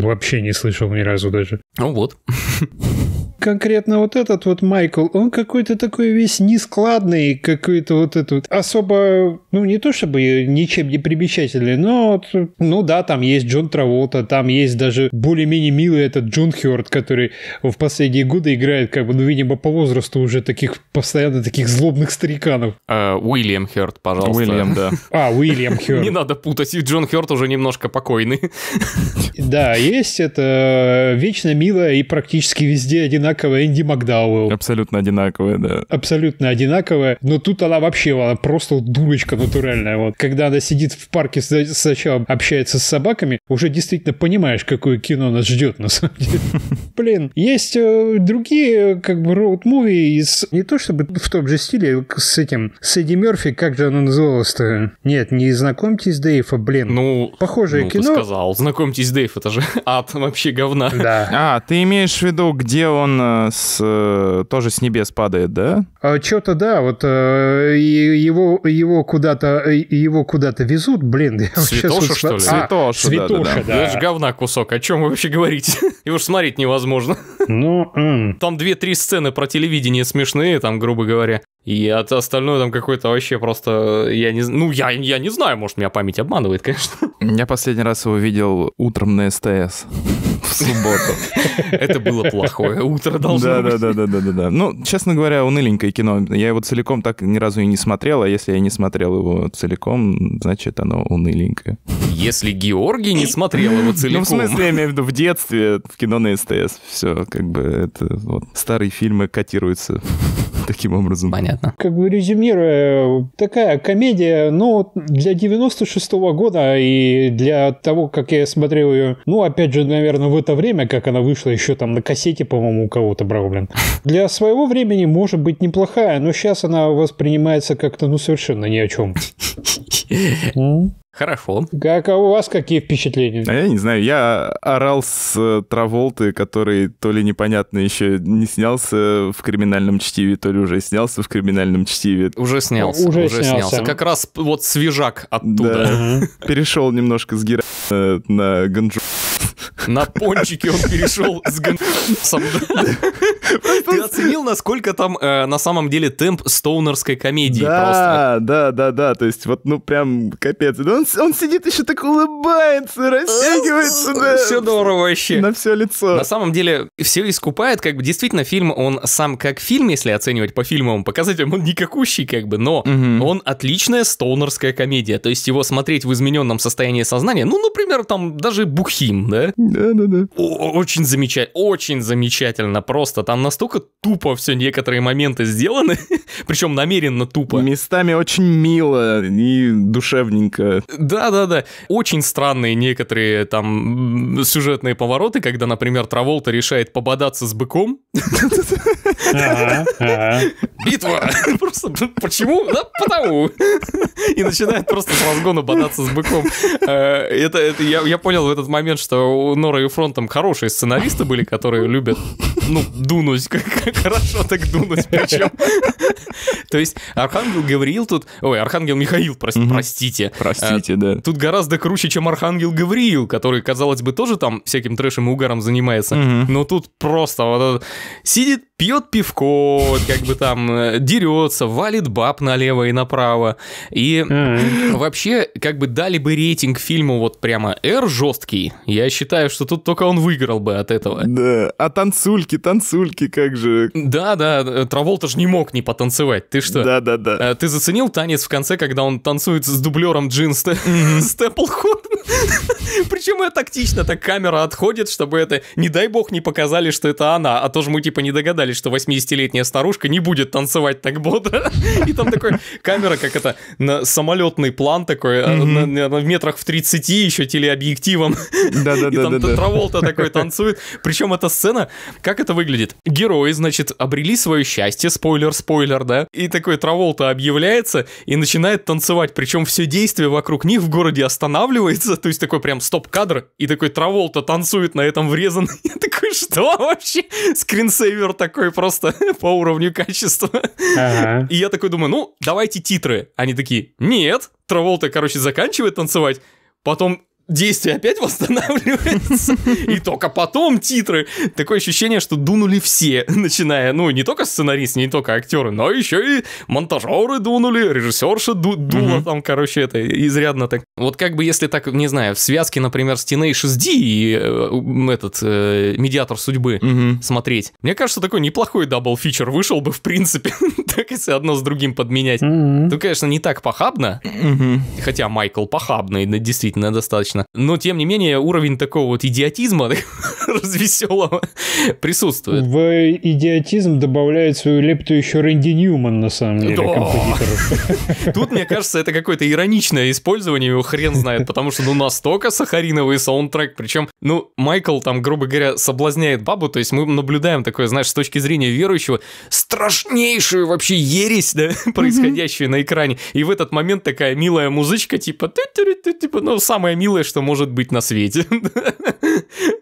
[SPEAKER 3] Вообще не слышал ни разу даже. Ну вот
[SPEAKER 1] конкретно вот этот вот Майкл, он какой-то такой весь нескладный, какой-то вот этот особо, ну не то чтобы ничем не примечательный, но вот, ну да, там есть Джон Траволта, там есть даже более-менее милый этот Джон Хёрд, который в последние годы играет, как бы, ну, видимо, по возрасту уже таких, постоянно таких злобных стариканов.
[SPEAKER 3] Э, Уильям Хёрд, пожалуйста. Уильям, да.
[SPEAKER 1] А, Уильям Хёрд. Не
[SPEAKER 3] надо путать, Джон Хёрд уже немножко покойный.
[SPEAKER 1] Да, есть это э, вечно милая и практически везде одинаковая одинаковая Энди Макдауэлл. Абсолютно одинаковая, да. Абсолютно одинаковая, но тут она вообще она просто дурочка натуральная. Вот. Когда она сидит в парке, сначала общается с собаками, уже действительно понимаешь, какое кино нас ждет на самом деле. Блин, есть э, другие как бы роуд-муви из... Не то чтобы в том же стиле, с этим, с Эдди Мерфи, как же оно называлось-то? Нет, не знакомьтесь, Дэйв, а блин. Ну,
[SPEAKER 3] похожее ну, кино. Ты сказал, знакомьтесь, Дэйв, это же ад вообще говна. Да.
[SPEAKER 2] А, ты имеешь в виду, где он он с, э, тоже с небес падает, да?
[SPEAKER 1] А, Что-то да, вот э, его, его куда-то его куда-то везут, блин. Святоша, вот... что ли?
[SPEAKER 3] А, Святоша, Святоша, да. да. да. Это же говна кусок, о чем вы вообще говорите? Его же смотреть невозможно. Ну, Там две-три сцены про телевидение смешные, там, грубо говоря. И от остальное там какое то вообще просто... Э, я не, ну, я, я не знаю, может, меня память обманывает, конечно.
[SPEAKER 2] Я последний раз его видел утром на СТС в субботу. Это было плохое утро должно быть. Да-да-да. Ну, честно говоря, уныленькое кино. Я его целиком так ни разу и не смотрел, а если я не смотрел его целиком, значит, оно уныленькое. Если Георгий не смотрел его целиком... Ну, в смысле, я имею в виду в детстве, в кино на СТС. Все, как бы это... вот Старые фильмы котируются таким образом. Понятно.
[SPEAKER 1] Как бы резюмируя, такая комедия, ну, для 96-го года и для того, как я смотрел ее, ну, опять же, наверное, в это время, как она вышла еще там на кассете, по-моему, у кого-то брал, блин. Для своего времени может быть неплохая, но сейчас она воспринимается как-то, ну, совершенно ни о чем. Хорошо. Как, а у вас какие впечатления?
[SPEAKER 2] А я не знаю, я орал с э, Траволты, который то ли непонятно еще не снялся в криминальном чтиве, то ли уже снялся в криминальном чтиве. Уже снялся, уже, уже снялся. снялся. Как раз
[SPEAKER 3] вот свежак оттуда.
[SPEAKER 2] Да. Перешел немножко с Гера э, на Ганджу на пончики
[SPEAKER 3] он перешел с
[SPEAKER 2] Гэнсом. Ты
[SPEAKER 3] оценил, насколько там э, на самом деле темп стоунерской
[SPEAKER 2] комедии Да, да, да, да. То есть вот, ну, прям капец. Он сидит еще так улыбается, растягивается. Все здорово вообще. На все лицо. На самом деле все
[SPEAKER 3] искупает. Как бы действительно фильм, он сам как фильм, если оценивать по фильмовым показателям, он никакущий как бы, но он отличная стоунерская комедия. То есть его смотреть в измененном состоянии сознания, ну, например, там даже Бухим, да? Да-да-да. Очень замечательно, очень замечательно просто. Там настолько тупо все некоторые моменты сделаны, причем намеренно
[SPEAKER 2] тупо. Местами очень мило и душевненько. Да-да-да. Очень
[SPEAKER 3] странные некоторые там сюжетные повороты, когда, например, Траволта решает пободаться с быком. Битва! Просто ну, почему? Да потому. И начинает просто с разгона бодаться с быком. Э, это, я понял в этот момент, что что у Норы и Фронт там хорошие сценаристы были, которые любят, ну, дунуть, как, как хорошо так дунуть причем. То есть Архангел Гавриил тут... Ой, Архангел Михаил, простите.
[SPEAKER 2] Простите, а, да.
[SPEAKER 3] Тут гораздо круче, чем Архангел Гавриил, который, казалось бы, тоже там всяким трэшем и угаром занимается. Но тут просто сидит пьет пивко, как бы там э, дерется, валит баб налево и направо. И вообще, как бы дали бы рейтинг фильму вот прямо R жесткий, я считаю, что тут только он выиграл бы от этого. Да, а танцульки, танцульки, как же. Да, да, э, Траволта же не мог не потанцевать, ты что? Да, да, да. Э, ты заценил танец в конце, когда он танцует с дублером Джин Степлхуд? Причем это тактично, так камера отходит, чтобы это, не дай бог, не показали, что это она, а то тоже мы типа не догадались, радовались, что 80-летняя старушка не будет танцевать так бодро. И там такой камера, как это, на самолетный план такой, э, в метрах в 30 еще телеобъективом. Да-да-да. И там Траволта такой танцует. Причем эта сцена, как это выглядит? Герои, значит, обрели свое счастье, спойлер-спойлер, да? И такой Траволта объявляется и начинает танцевать. Причем все действие вокруг них в городе останавливается. То есть такой прям стоп-кадр, и такой Траволта танцует на этом врезан Я такой, что вообще? Скринсейвер так такой просто по уровню качества. И я такой думаю, ну, давайте титры. Они такие, нет. Траволта, короче, заканчивает танцевать. Потом действие опять восстанавливается, и только потом титры. Такое ощущение, что дунули все, начиная, ну, не только сценарист, не только актеры, но еще и монтажеры дунули, режиссерша ду дула там, короче, это изрядно так. Вот как бы, если так, не знаю, в связке, например, с Teenage D и э, этот э, Медиатор Судьбы смотреть, мне кажется, такой неплохой дабл-фичер вышел бы, в принципе, так если одно с другим подменять. То, ну, конечно, не так похабно, хотя Майкл похабный, действительно, достаточно но, тем не менее, уровень такого вот идиотизма развеселого присутствует.
[SPEAKER 1] В идиотизм добавляет свою лепту еще Рэнди Ньюман, на самом деле, да.
[SPEAKER 3] Тут, мне кажется, это какое-то ироничное использование, его хрен знает, потому что, ну, настолько сахариновый саундтрек, причем, ну, Майкл там, грубо говоря, соблазняет бабу, то есть мы наблюдаем такое, знаешь, с точки зрения верующего, страшнейшую вообще ересь, да, происходящую на экране, и в этот момент такая милая музычка, типа, типа, ну, самое милое, что может быть на свете.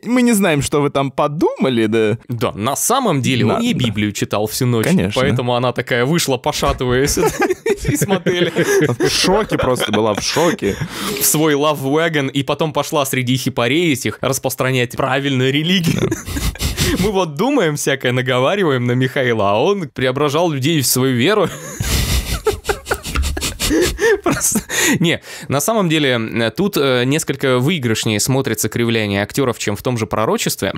[SPEAKER 3] Мы не знаем, знаем, что вы там подумали, да. Да, на самом деле он ей Библию читал всю ночь. Конечно. Поэтому она такая вышла, пошатываясь из мотеля. В шоке просто была, в шоке. В свой love wagon и потом пошла среди хипарей этих распространять правильную религию. Мы вот думаем всякое, наговариваем на Михаила, а он преображал людей в свою веру. Просто Не, на самом деле э, тут э, несколько выигрышнее смотрится кривление актеров, чем в том же пророчестве,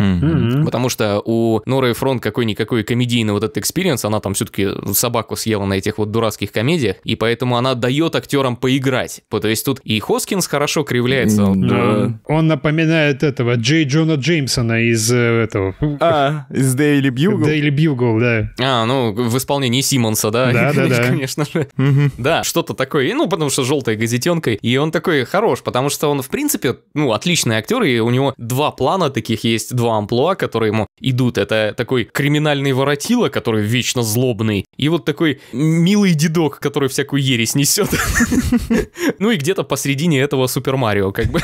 [SPEAKER 3] потому что у Норы Фронт какой-никакой комедийный вот этот экспириенс, она там все-таки собаку съела на этих вот дурацких комедиях, и поэтому она дает актерам поиграть. То есть тут и Хоскинс хорошо кривляется. Он
[SPEAKER 1] напоминает этого Джей Джона Джеймсона из э, этого... А, из Daily Bugle? Daily Bugle, да.
[SPEAKER 3] А, ну, в исполнении Симонса, да? Да, да, да. Конечно же. Да, что-то такое. Ну, потому что желтый своей газетенкой. И он такой хорош, потому что он, в принципе, ну, отличный актер, и у него два плана таких есть, два амплуа, которые ему идут. Это такой криминальный воротило, который вечно злобный, и вот такой милый дедок, который всякую ересь несет. Ну и где-то посредине этого Супер Марио, как бы.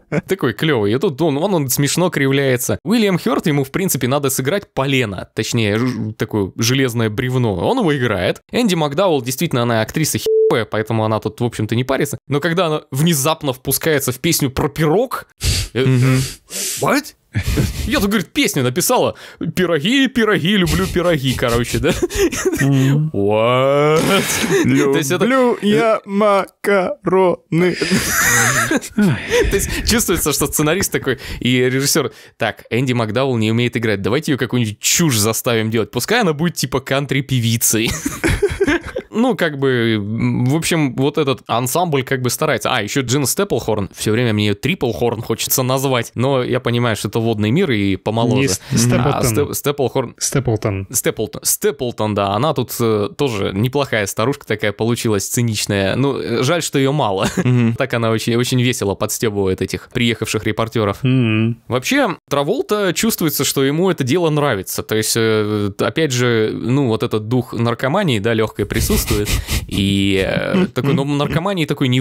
[SPEAKER 3] Такой клевый. И тут он, он, смешно кривляется. Уильям Хёрт, ему, в принципе, надо сыграть полено, точнее, такое железное бревно. Он его играет. Энди Макдауэлл, действительно, она актриса хи хп, поэтому она тут, в общем-то, не парится. Но когда она внезапно впускается в песню про пирог... What? Я тут, говорит, песню написала. Пироги, пироги, люблю пироги, короче, да? What?
[SPEAKER 2] Люблю я макароны.
[SPEAKER 3] То есть чувствуется, что сценарист такой и режиссер. Так, Энди Макдаул не умеет играть. Давайте ее какую-нибудь чушь заставим делать. Пускай она будет типа кантри-певицей. Ну, как бы, в общем, вот этот ансамбль как бы старается. А, еще Джин Степлхорн. Все время мне ее Триплхорн хочется назвать, но я понимаю, что это водный мир и помоложе. Не а, Степлтон. А, Степ, Степлхорн. Степлтон. Степлтон. Степлтон, да. Она тут э, тоже неплохая старушка такая получилась, циничная. Ну, э, жаль, что ее мало. так она очень, очень весело подстебывает этих приехавших репортеров. Вообще, Траволта чувствуется, что ему это дело нравится. То есть, э, опять же, ну, вот этот дух наркомании, да, легкой присутствует чувствует. И э, такой, ну, наркомании такой не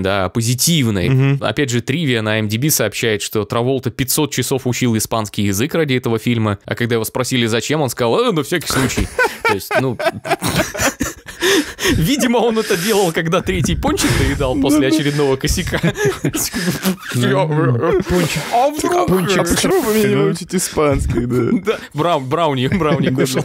[SPEAKER 3] да, а позитивный. Опять же, тривия на MDB эм сообщает, что Траволта 500 часов учил испанский язык ради этого фильма, а когда его спросили, зачем, он сказал, э, на всякий случай. То есть, ну... Видимо, он это делал, когда третий пончик доедал после очередного косяка.
[SPEAKER 2] Пончик. А вдруг? Пончик. А почему вы меня не испанский, да? Брауни, брауни кушал.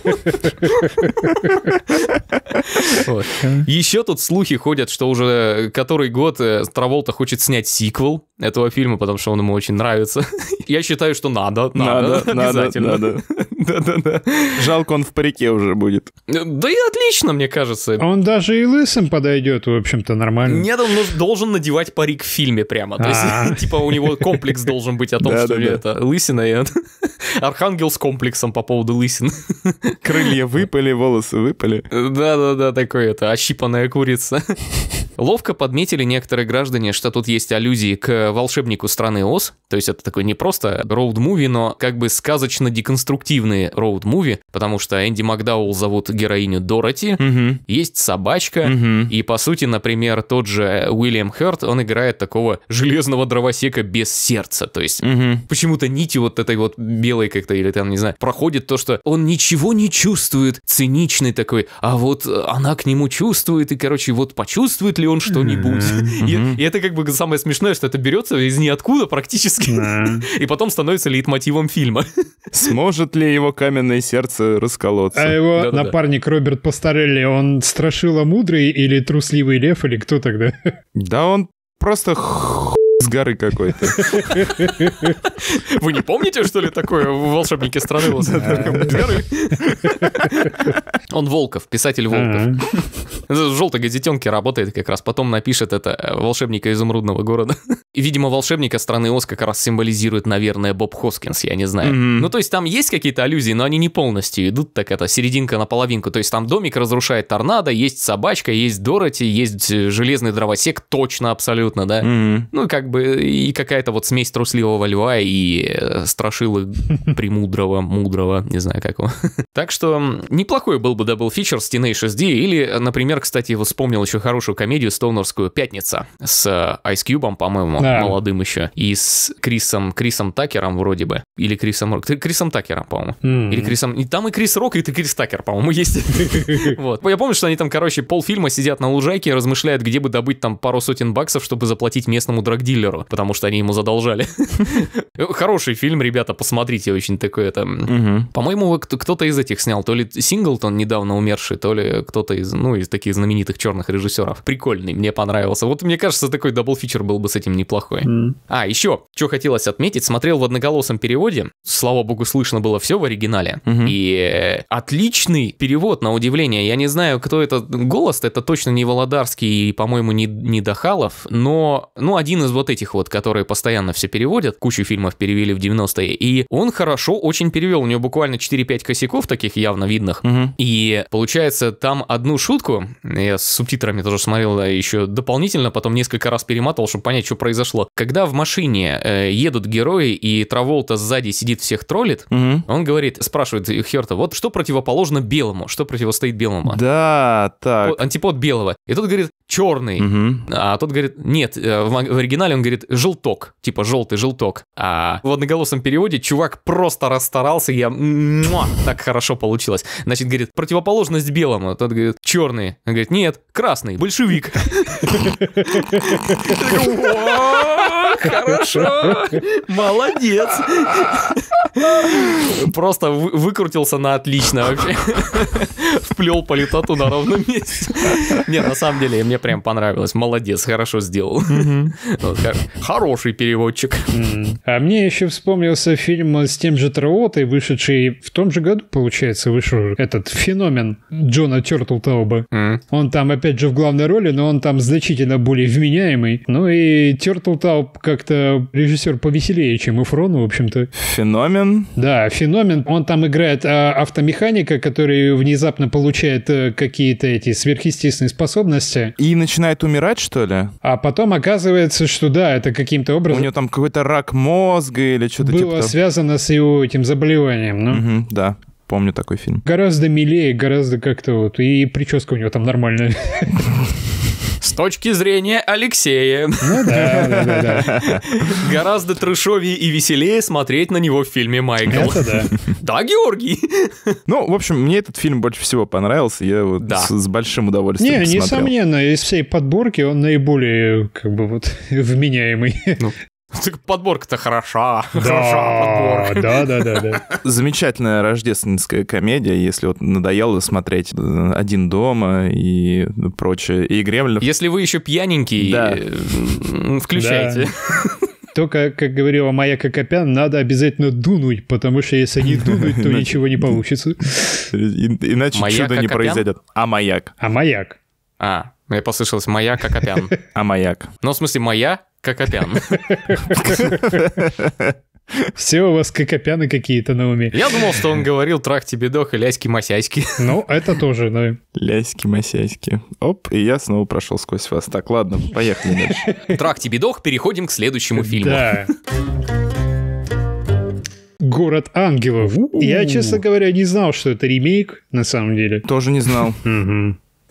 [SPEAKER 3] Еще тут слухи ходят, что уже который год э, Траволта хочет снять сиквел этого фильма, потому что он ему очень нравится. Я считаю, что надо. Надо, обязательно.
[SPEAKER 2] Жалко, он в парике уже будет. Э, да и отлично,
[SPEAKER 3] мне кажется волосы. А
[SPEAKER 1] он даже и лысым подойдет, в общем-то, нормально. Нет,
[SPEAKER 3] он должен надевать парик в фильме прямо. То есть, а. типа, у него комплекс должен быть о том, что это лысина. Архангел с комплексом по поводу лысин. Крылья выпали, волосы выпали. Да-да-да, такое это, ощипанная курица. Ловко подметили некоторые граждане, что тут есть аллюзии к волшебнику страны Оз, то есть это такой не просто роуд-муви, но как бы сказочно-деконструктивный роуд-муви, потому что Энди Макдаул зовут героиню Дороти, угу. есть собачка, угу. и по сути, например, тот же Уильям Хёрд, он играет такого железного дровосека без сердца, то есть угу. почему-то нити вот этой вот белой как-то, или там, не знаю, проходит то, что он ничего не чувствует, циничный такой, а вот она к нему чувствует, и, короче, вот почувствует ли он что-нибудь. Mm-hmm. И, и это как бы самое смешное, что это берется из ниоткуда практически, mm-hmm. и потом становится лейтмотивом фильма.
[SPEAKER 2] Сможет ли его каменное сердце расколоться? А его Да-да-да.
[SPEAKER 1] напарник Роберт Пасторелли, он страшило мудрый или трусливый лев, или кто тогда? Да он просто
[SPEAKER 2] с горы какой-то. Вы не помните, что ли, такое в
[SPEAKER 3] «Волшебнике страны Оз»? Он Волков, писатель Волков. В желтой газетенке работает как раз, потом напишет это э, «Волшебника изумрудного города». И, видимо, «Волшебника страны Оз» как раз символизирует, наверное, Боб Хоскинс, я не знаю. Ну, то есть там есть какие-то аллюзии, но они не полностью идут, так это серединка на половинку. То есть там домик разрушает торнадо, есть собачка, есть Дороти, есть э, железный дровосек, точно, абсолютно, да. Ну, как бы и какая-то вот смесь трусливого льва и э, страшилы премудрого, мудрого, не знаю как его. Так что неплохой был бы дабл фичер с Tenacious D, или, например, кстати, вот вспомнил еще хорошую комедию стоунерскую «Пятница» с э, Ice Cube, по-моему, да. молодым еще, и с Крисом, Крисом Такером вроде бы, или Крисом Рок, Крисом Такером, по-моему, mm. или Крисом, и там и Крис Рок, и ты Крис Такер, по-моему, есть. Вот. Я помню, что они там, короче, полфильма сидят на лужайке и размышляют, где бы добыть там пару сотен баксов, чтобы заплатить местному драгдилеру дилеру, потому что они ему задолжали. Хороший фильм, ребята, посмотрите, очень такой это... По-моему, кто-то из этих снял, то ли Синглтон недавно умерший, то ли кто-то из, ну, из таких знаменитых черных режиссеров. Прикольный, мне понравился. Вот мне кажется, такой дабл-фичер был бы с этим неплохой. А, еще, что хотелось отметить, смотрел в одноголосом переводе, слава богу, слышно было все в оригинале, и э, отличный перевод, на удивление. Я не знаю, кто это голос, это точно не Володарский и, по-моему, не, не Дахалов, но, ну, один из вот этих вот, которые постоянно все переводят, кучу фильмов перевели в 90-е, и он хорошо очень перевел, у него буквально 4-5 косяков таких явно видных, угу. и получается там одну шутку, я с субтитрами тоже смотрел да, еще дополнительно, потом несколько раз перематывал, чтобы понять, что произошло. Когда в машине э, едут герои, и Траволта сзади сидит всех троллит, угу. он говорит, спрашивает Херта, вот что противоположно белому, что противостоит белому? Да, так. Антипод белого. И тот говорит, черный. Угу. А тот говорит, нет, э, в оригинале он он говорит «желток», типа «желтый желток». А в одноголосом переводе чувак просто расстарался, я муа, так хорошо получилось. Значит, говорит, противоположность белому. Тот говорит, черный. Он говорит, нет, красный, большевик. Хорошо. Молодец. Просто выкрутился на отлично вообще. Вплел политоту на ровном месте. Не, на самом деле, мне прям понравилось. Молодец, хорошо сделал. Хороший переводчик.
[SPEAKER 1] А мне еще вспомнился фильм с тем же Травотой, вышедший в том же году, получается, вышел этот феномен Джона Тёртлтауба. Он там, опять же, в главной роли, но он там значительно более вменяемый. Ну и Тёртлтауб, как-то режиссер повеселее, чем Эфрон, в общем-то. Феномен. Да, феномен. Он там играет а, автомеханика, который внезапно получает а, какие-то эти сверхъестественные способности. И начинает умирать, что ли? А потом оказывается, что
[SPEAKER 2] да, это каким-то образом... У него там какой-то рак мозга или что-то типа... Было
[SPEAKER 1] связано с его этим заболеванием. Ну.
[SPEAKER 2] Угу, да помню такой фильм.
[SPEAKER 1] Гораздо милее, гораздо как-то вот. И прическа у него там нормальная.
[SPEAKER 2] точки зрения Алексея. Ну да,
[SPEAKER 1] да,
[SPEAKER 3] да, Гораздо трешовее и веселее смотреть на него в фильме Майкл. Это да.
[SPEAKER 2] Да, Георгий. Ну, в общем, мне этот фильм больше всего понравился. Я вот да. с, с большим удовольствием Не, посмотрел.
[SPEAKER 1] несомненно, из всей подборки он наиболее, как бы, вот, вменяемый.
[SPEAKER 3] Ну,
[SPEAKER 2] Подборка-то хороша. Да, хороша подборка. Да, да, да, да. Замечательная рождественская комедия, если вот надоело смотреть э, «Один дома» и прочее, и Гремлин. Если вы еще пьяненький, да. Э, включайте.
[SPEAKER 1] Да. Только, как говорила моя Кокопян, надо обязательно дунуть, потому что если не дунуть, то ничего не получится.
[SPEAKER 2] Иначе чудо не произойдет. А маяк?
[SPEAKER 3] А маяк. А, мне ну, послышалось «Маяк Кокопян». А маяк? Ну, в смысле, «Моя как опян.
[SPEAKER 1] Все у вас как опяны какие-то на уме.
[SPEAKER 3] Я думал, что он говорил трахти бедох и ляськи-масяськи. Ну,
[SPEAKER 2] это тоже, да. Ляськи-масяськи. Оп, и я снова прошел сквозь вас. Так, ладно, поехали дальше. тебе дох, переходим к следующему фильму. Да.
[SPEAKER 1] Город ангелов. Я, честно говоря, не знал, что это ремейк, на самом деле. Тоже не знал.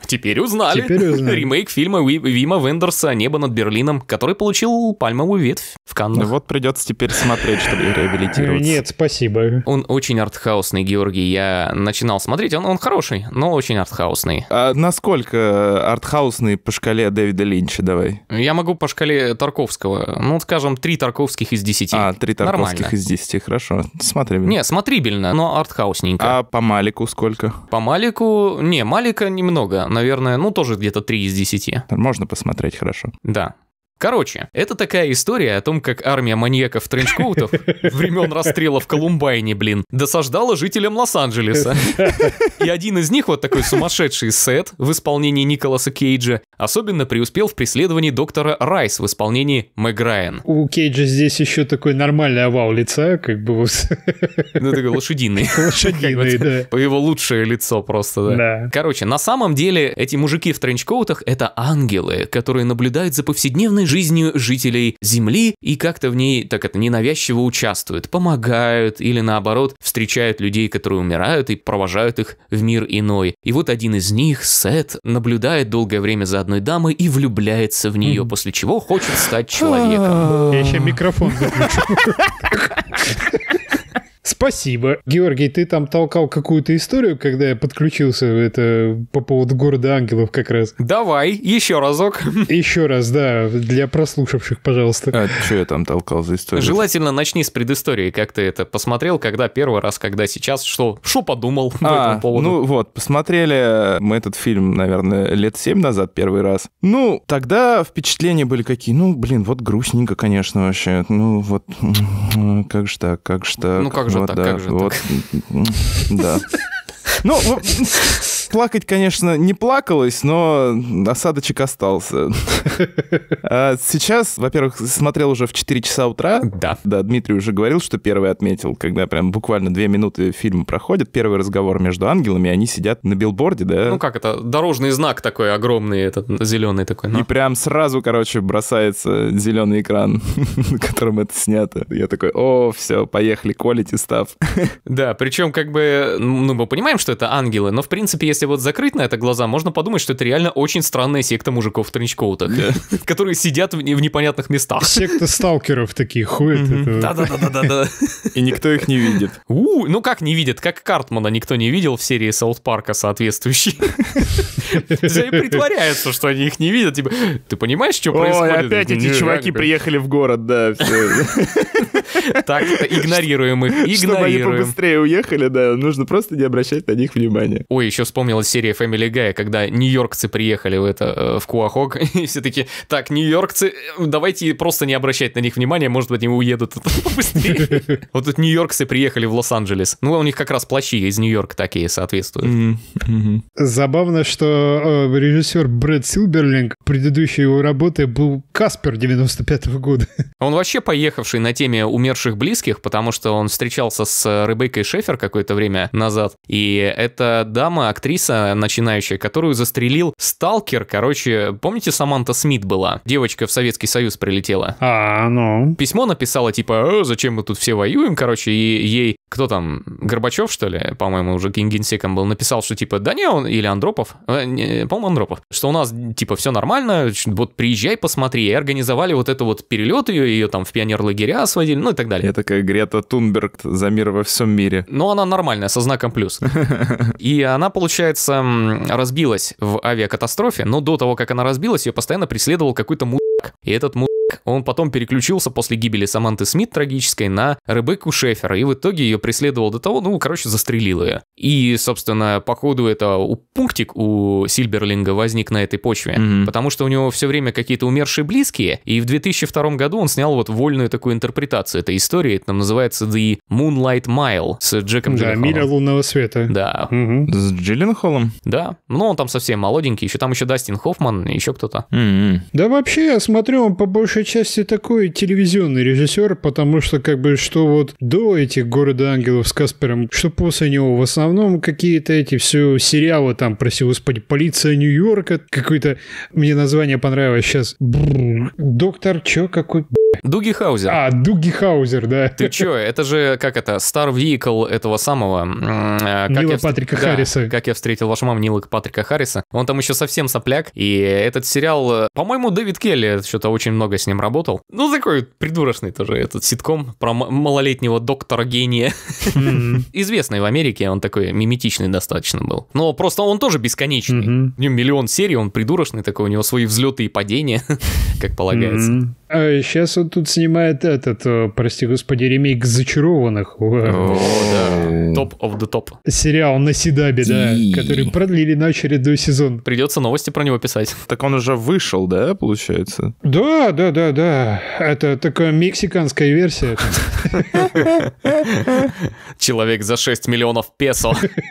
[SPEAKER 3] Теперь узнали. Теперь узнали. Ремейк фильма Вима Вендерса «Небо над Берлином», который получил пальмовую ветвь в Каннах. Ну вот придется теперь смотреть, чтобы реабилитироваться. Нет,
[SPEAKER 1] спасибо.
[SPEAKER 3] Он очень артхаусный, Георгий. Я начинал смотреть. Он, он хороший, но очень артхаусный. А насколько артхаусный по шкале Дэвида Линча? Давай. Я могу по шкале Тарковского. Ну, скажем, три Тарковских из десяти. А, три Тарковских Нормально. из
[SPEAKER 2] десяти. Хорошо. Смотрибельно. Не,
[SPEAKER 3] смотрибельно, но артхаусненько. А по Малику сколько? По Малику... Не, Малика немного наверное, ну, тоже где-то 3 из 10.
[SPEAKER 2] Можно посмотреть, хорошо.
[SPEAKER 3] Да. Короче, это такая история о том, как армия маньяков тренчкоутов времен расстрела в Колумбайне, блин, досаждала жителям Лос-Анджелеса. И один из них, вот такой сумасшедший Сет в исполнении Николаса Кейджа, особенно преуспел в преследовании доктора Райс в исполнении Мэг Райан.
[SPEAKER 1] У Кейджа здесь еще такой нормальный овал лица, как бы...
[SPEAKER 3] Ну, такой лошадиный. Лошадиный, да. По Его лучшее лицо просто, да. да. Короче, на самом деле эти мужики в тренчкоутах — это ангелы, которые наблюдают за повседневной жизнью жителей Земли и как-то в ней так это ненавязчиво участвуют, помогают или наоборот встречают людей, которые умирают и провожают их в мир иной. И вот один из них, Сет, наблюдает долгое время за одной дамой и влюбляется в нее, после чего хочет стать человеком.
[SPEAKER 1] Я еще микрофон выключу.
[SPEAKER 3] Спасибо.
[SPEAKER 1] Георгий, ты там толкал какую-то историю, когда я подключился, это по поводу города ангелов
[SPEAKER 3] как раз. Давай,
[SPEAKER 1] еще разок. Еще раз, да, для прослушавших, пожалуйста.
[SPEAKER 2] А что я там толкал за историю?
[SPEAKER 3] Желательно начни с предыстории, как ты это посмотрел, когда первый раз, когда сейчас, что, что подумал а, по этому поводу.
[SPEAKER 2] Ну вот, посмотрели мы этот фильм, наверное, лет семь назад первый раз. Ну, тогда впечатления были какие, ну, блин, вот грустненько, конечно, вообще. Ну, вот, как же так, как же так. Ну, как же же вот, так, да, как же вот, так? Да. Ну, плакать, конечно, не плакалось, но осадочек остался. А сейчас, во-первых, смотрел уже в 4 часа утра. Да. Да, Дмитрий уже говорил, что первый отметил, когда прям буквально две минуты фильма проходит, первый разговор между ангелами, они сидят на билборде, да? Ну как это, дорожный знак
[SPEAKER 3] такой огромный, этот зеленый такой.
[SPEAKER 2] Ну. И прям сразу, короче, бросается зеленый экран, на котором это снято. Я такой, о, все, поехали, quality став.
[SPEAKER 3] Да, причем как бы, ну мы понимаем, что это ангелы, но в принципе, если вот закрыть на это глаза, можно подумать, что это реально очень странная секта мужиков в тренчкоутах, которые сидят в непонятных местах.
[SPEAKER 1] Секта сталкеров такие ходят. Да-да-да-да-да.
[SPEAKER 3] И никто их не видит. У, ну как не видит? Как Картмана никто не видел в серии Саут Парка соответствующей. И притворяются, что они их не видят. Типа, ты понимаешь, что происходит? Ой, опять эти чуваки приехали
[SPEAKER 2] в город, да.
[SPEAKER 3] Так, игнорируем их, игнорируем. Чтобы они побыстрее
[SPEAKER 2] уехали, да, нужно просто не обращать на них внимания.
[SPEAKER 3] Ой, еще вспомнилась серия Family Guy, когда нью-йоркцы приехали в, это, э, в Куахок, и все таки так, нью-йоркцы, э, давайте просто не обращать на них внимания, может быть, они уедут побыстрее. Вот тут нью-йоркцы приехали в Лос-Анджелес. Ну, у них как раз плащи из Нью-Йорка такие соответствуют.
[SPEAKER 1] Забавно, что э, режиссер Брэд Силберлинг предыдущей его работы был Каспер 95 -го года.
[SPEAKER 3] Он вообще поехавший на теме «Умер умерших близких, потому что он встречался с э, Ребеккой Шефер какое-то время назад. И это дама, актриса начинающая, которую застрелил сталкер, короче, помните, Саманта Смит была? Девочка в Советский Союз прилетела. А, ну. Письмо написала, типа, «Э, зачем мы тут все воюем, короче, и ей кто там, Горбачев, что ли, по-моему, уже генсеком был, написал, что типа, да не, он, или Андропов, э, по-моему, Андропов, что у нас, типа, все нормально, вот приезжай, посмотри, и организовали вот это вот перелет ее, ее там в пионер-лагеря сводили, ну и так далее. Это как Грета Тунберг за мир во всем мире. Ну, она нормальная, со знаком плюс. И она, получается, разбилась в авиакатастрофе, но до того, как она разбилась, ее постоянно преследовал какой-то муд и этот мудак, он потом переключился после гибели Саманты Смит трагической на Ребекку Шефера, и в итоге ее преследовал до того, ну, короче, застрелил ее. И, собственно, походу это у пунктик у Сильберлинга возник на этой почве, mm-hmm. потому что у него все время какие-то умершие близкие, и в 2002 году он снял вот вольную такую интерпретацию этой истории, это там называется The Moonlight Mile с Джеком Да, Джилленхолом. миля лунного света. Да. Mm-hmm. С Джилленхолом? Да, ну он там совсем молоденький, еще там еще Дастин Хоффман, еще кто-то.
[SPEAKER 2] Mm-hmm.
[SPEAKER 1] Да вообще, смотрю, он по большей части такой телевизионный режиссер, потому что как бы что вот до этих «Города ангелов» с Каспером, что после него в основном какие-то эти все сериалы там, прости господи, «Полиция йорка какой какое-то, мне название понравилось сейчас, «Доктор Чё» какой,
[SPEAKER 3] Дуги Хаузер. А,
[SPEAKER 1] Дуги Хаузер, да. Ты чё,
[SPEAKER 3] это же, как это, Star Vehicle этого самого... Э, как Нила я, Патрика да, Харриса. Как я встретил вашу маму Нила Патрика Харриса. Он там еще совсем сопляк, и этот сериал, э, по-моему, Дэвид Келли я что-то очень много с ним работал. Ну, такой придурочный тоже этот ситком про малолетнего доктора гения. Известный в Америке, он такой миметичный достаточно был. Но просто он тоже бесконечный. mm У него миллион серий, он придурочный такой, у него свои взлеты и падения, как полагается
[SPEAKER 1] сейчас а, он тут снимает этот, э, прости господи, ремейк «Зачарованных». О,
[SPEAKER 3] да. Топ of the топ.
[SPEAKER 1] Сериал на Сидабе, да, который продлили на очередной сезон.
[SPEAKER 3] Придется новости про него писать. Так он уже вышел, да, получается?
[SPEAKER 1] Да, да, да, да. Это такая мексиканская версия.
[SPEAKER 3] Человек за 6 миллионов песо.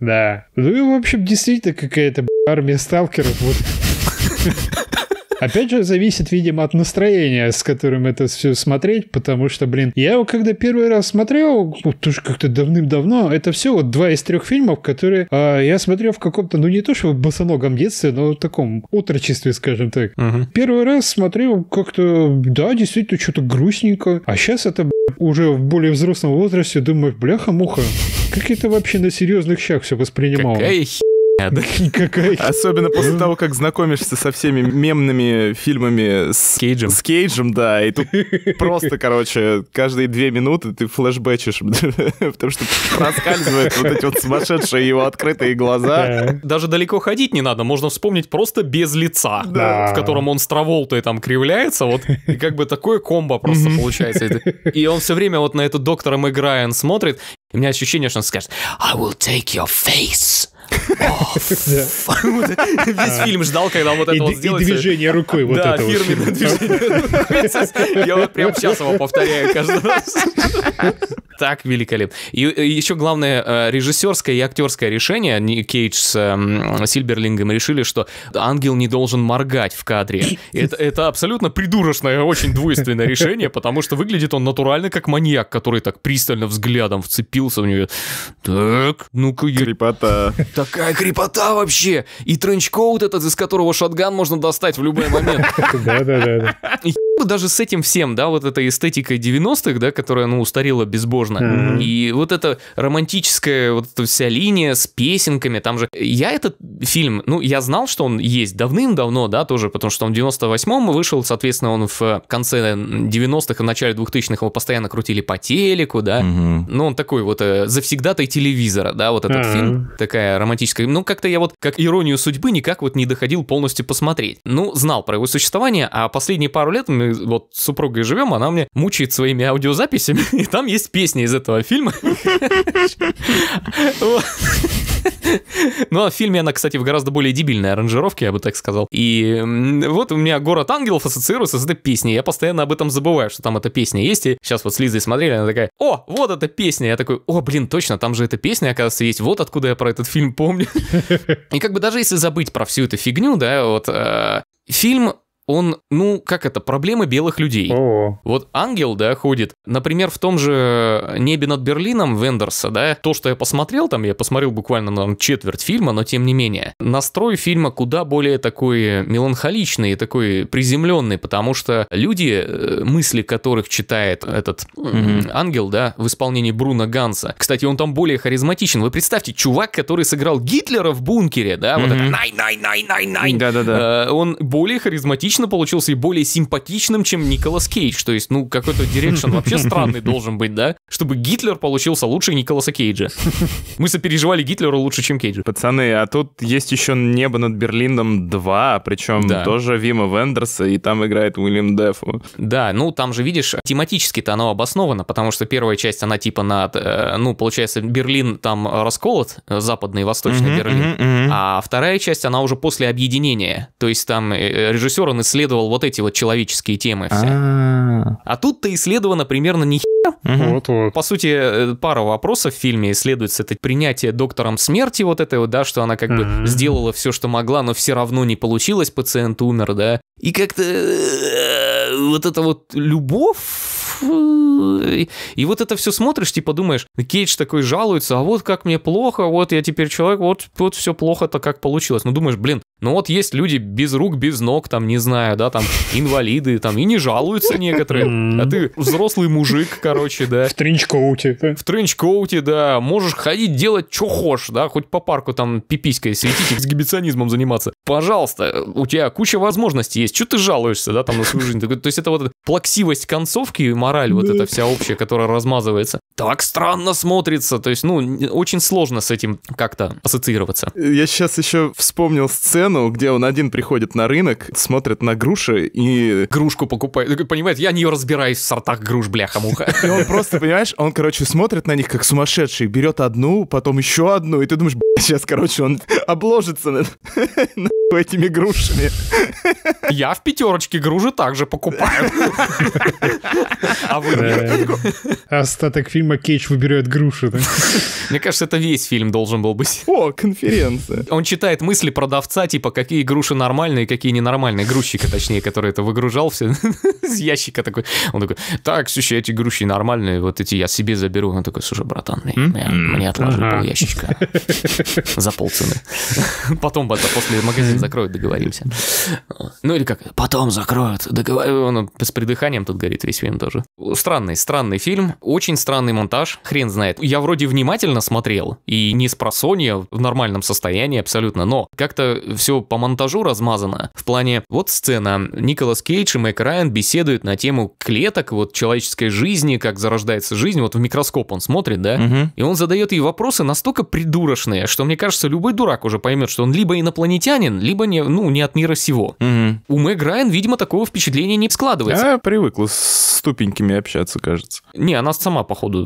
[SPEAKER 3] Да.
[SPEAKER 1] Ну и, в общем, действительно какая-то армия сталкеров. Вот. Опять же, зависит, видимо, от настроения, с которым это все смотреть, потому что, блин, я его когда первый раз смотрел, тоже как-то давным-давно, это все вот два из трех фильмов, которые э, я смотрел в каком-то, ну не то что в босоногом детстве, но в таком отрочестве, скажем так. Угу. Первый раз смотрел как-то, да, действительно, что-то грустненько, а сейчас это, уже в более взрослом возрасте думаю бляха-муха, как это вообще на серьезных щах все воспринимало? Какая хи... Никакая.
[SPEAKER 2] Особенно после того, как знакомишься со всеми мемными фильмами с Кейджем. С Кейджем, да. И тут просто, короче, каждые две минуты ты флешбэчишь, потому что проскальзывают вот эти вот сумасшедшие его открытые глаза.
[SPEAKER 3] Даже далеко ходить не надо, можно вспомнить просто без лица, в котором он с траволтой там кривляется, вот, и как бы такое комбо просто получается. И он все время вот на эту доктора Мэграйан смотрит, и у меня ощущение, что он скажет «I will take your face». Весь фильм ждал, когда вот это вот сделается. И движение рукой вот это вот. Да, фирменное движение. Я вот прям сейчас его повторяю каждый раз. Так великолепно. И э, еще главное, э, режиссерское и актерское решение, Кейдж с эм, Сильберлингом решили, что ангел не должен моргать в кадре. Это, это абсолютно придурочное, очень двойственное решение, потому что выглядит он натурально как маньяк, который так пристально взглядом вцепился в нее. Так, ну-ка я... Крепота. Такая крепота вообще! И тренчкоут этот, из которого шотган можно достать в любой момент. Да-да-да. даже с этим всем, да, вот этой эстетикой 90-х, да, которая, ну, устарела безбожно. И вот эта романтическая вот эта вся линия с песенками, там же... Я этот фильм, ну, я знал, что он есть давным-давно, да, тоже, потому что он в 98-м вышел, соответственно, он в э, конце 90-х и начале 2000-х его постоянно крутили по телеку, да. Ну, он такой вот э, завсегдатой телевизора, да, вот этот а. фильм. Такая романтическая, Ну, как-то я вот, как иронию судьбы, никак вот не доходил полностью посмотреть. Ну, знал про его существование, а последние пару лет мы вот с супругой живем, она мне мучает своими аудиозаписями, и там есть песни из этого фильма. Ну, а в фильме она, кстати, в гораздо более дебильной аранжировке, я бы так сказал. И вот у меня «Город ангелов» ассоциируется с этой песней. Я постоянно об этом забываю, что там эта песня есть. И сейчас вот с Лизой смотрели, она такая, о, вот эта песня. Я такой, о, блин, точно, там же эта песня, оказывается, есть. Вот откуда я про этот фильм помню. И как бы даже если забыть про всю эту фигню, да, вот э, фильм он, ну, как это, проблемы белых людей. о Вот ангел, да, ходит. Например, в том же «Небе над Берлином» Вендерса, да, то, что я посмотрел там, я посмотрел буквально, наверное, ну, четверть фильма, но тем не менее. Настрой фильма куда более такой меланхоличный и такой приземленный, потому что люди, э, мысли которых читает этот mm-hmm. ангел, да, в исполнении Бруна Ганса. Кстати, он там более харизматичен. Вы представьте, чувак, который сыграл Гитлера в бункере, да, mm-hmm. вот это най-най-най-най-най. Да-да-да. Э, он более харизматичен лично получился и более симпатичным, чем Николас Кейдж. То есть, ну, какой-то дирекшн вообще странный должен быть, да? Чтобы Гитлер получился лучше Николаса
[SPEAKER 2] Кейджа. Мы сопереживали Гитлеру лучше, чем Кейджа. Пацаны, а тут есть еще «Небо над Берлином 2», причем да. тоже Вима Вендерса, и там играет Уильям Дефо. Да,
[SPEAKER 3] ну, там же, видишь, тематически-то оно обосновано, потому что первая часть, она типа на, э, ну, получается, Берлин там расколот, э, западный и восточный mm-hmm, Берлин, mm-hmm, а вторая часть, она уже после объединения, то есть там э, режиссер, он исследовал вот эти вот человеческие темы все. А-а-а. А, а тут то исследовано примерно не Вот, вот. По сути, э, пара вопросов в фильме исследуется. Это принятие доктором смерти вот этой вот, да, что она как бы сделала все, что могла, но все равно не получилось, пациент умер, да. И как-то э, вот эта вот любовь и вот это все смотришь, типа думаешь, Кейдж такой жалуется, а вот как мне плохо, вот я теперь человек, вот, вот все плохо-то как получилось. Ну думаешь, блин, ну вот есть люди без рук, без ног, там, не знаю, да, там, инвалиды, там, и не жалуются некоторые. А ты взрослый мужик, короче, да. В тренчкоуте. Да? Типа. В тренчкоуте, да. Можешь ходить, делать, что хочешь, да, хоть по парку там пиписькой светить, эксгибиционизмом заниматься. Пожалуйста, у тебя куча возможностей есть, что ты жалуешься, да, там, на свою жизнь. То есть это вот плаксивость концовки, мораль вот эта вся общая, которая размазывается так странно смотрится. То есть, ну, очень сложно с этим как-то ассоциироваться.
[SPEAKER 2] Я сейчас еще вспомнил сцену, где он один приходит на рынок, смотрит на груши и... Грушку покупает. Понимаете, я не разбираюсь в сортах груш, бляха-муха. И он просто, понимаешь, он, короче, смотрит на них как сумасшедший, берет одну, потом еще одну, и ты думаешь, сейчас, короче, он обложится на... этими грушами.
[SPEAKER 3] Я в пятерочке гружи также покупаю. А вы... Э,
[SPEAKER 1] остаток фильма фильма Кейдж выбирает груши.
[SPEAKER 3] Мне кажется, это весь фильм должен был быть. О, конференция. Он читает мысли продавца, типа, какие груши нормальные, какие ненормальные. Грузчика, точнее, который это выгружал все из ящика такой. Он такой, так, слушай, эти груши нормальные, вот эти я себе заберу. Он такой, слушай, братан, мне, м-м. отложили пол ящичка за полцены. Потом после магазин закроют, договоримся. Ну или как, потом закроют, договоримся. Он с придыханием тут горит весь фильм тоже. Странный, странный фильм, очень странный монтаж, хрен знает. Я вроде внимательно смотрел, и не с просонья, в нормальном состоянии абсолютно, но как-то все по монтажу размазано. В плане, вот сцена, Николас Кейдж и Мэйк Райан беседуют на тему клеток, вот человеческой жизни, как зарождается жизнь, вот в микроскоп он смотрит, да, угу. и он задает ей вопросы настолько придурочные, что мне кажется, любой дурак уже поймет, что он либо инопланетянин, либо не, ну, не от мира сего. Угу. У Мэг Райан, видимо, такого впечатления не складывается. Я
[SPEAKER 2] привыкла с ступеньками общаться, кажется. Не, она сама, походу,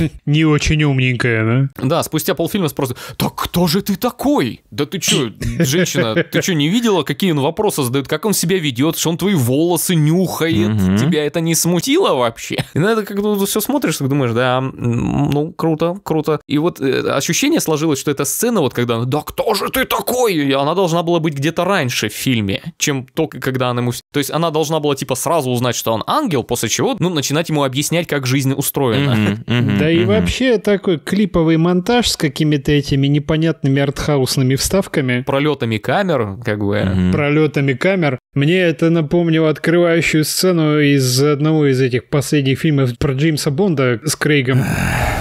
[SPEAKER 3] Не очень умненькая, да? Да, спустя полфильма спросят, так кто же ты такой? Да ты чё, женщина, ты чё, не видела, какие он вопросы задает, как он себя ведет, что он твои волосы нюхает, тебя это не смутило вообще? И на это как-то все смотришь, так думаешь, да, ну, круто, круто. И вот э, ощущение сложилось, что эта сцена, вот когда, да кто же ты такой? И она должна была быть где-то раньше в фильме, чем только когда она ему... То есть она должна была, типа, сразу узнать, что он ангел, после чего, ну, начинать ему объяснять, как жизнь устроена. Да, да и вообще
[SPEAKER 1] такой клиповый монтаж с какими-то этими непонятными артхаусными вставками.
[SPEAKER 3] Пролетами камер, как бы.
[SPEAKER 1] Пролетами камер. Мне это напомнило открывающую сцену из одного из этих последних фильмов про Джеймса Бонда с Крейгом.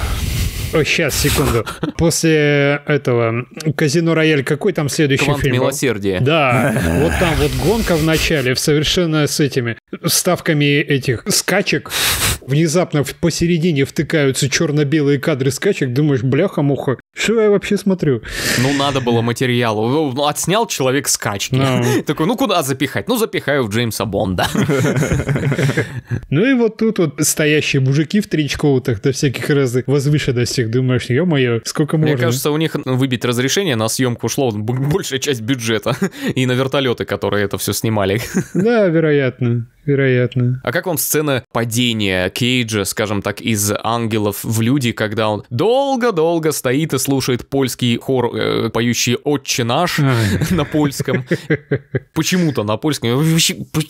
[SPEAKER 1] О, сейчас, секунду. После этого «Казино Рояль» какой там следующий Квант фильм? «Милосердие». Да, вот там вот гонка в начале, совершенно с этими ставками этих скачек внезапно посередине втыкаются черно-белые кадры скачек, думаешь, бляха-муха, что я вообще смотрю?
[SPEAKER 3] Ну, надо было материалу. Ну, отснял человек скачки. No. Такой, ну куда запихать? Ну, запихаю в Джеймса Бонда.
[SPEAKER 1] Ну и вот тут вот стоящие мужики в тричкоутах до всяких разных возвышенностях, думаешь, ё-моё, сколько можно? Мне кажется,
[SPEAKER 3] у них выбить разрешение на съемку ушло большая часть бюджета и на вертолеты, которые это все снимали.
[SPEAKER 1] Да, вероятно. Вероятно.
[SPEAKER 3] А как вам сцена падения Кейджа, скажем так, из ангелов в люди, когда он долго-долго стоит и слушает польский хор, э, поющий «Отче наш» на польском? Почему-то на польском.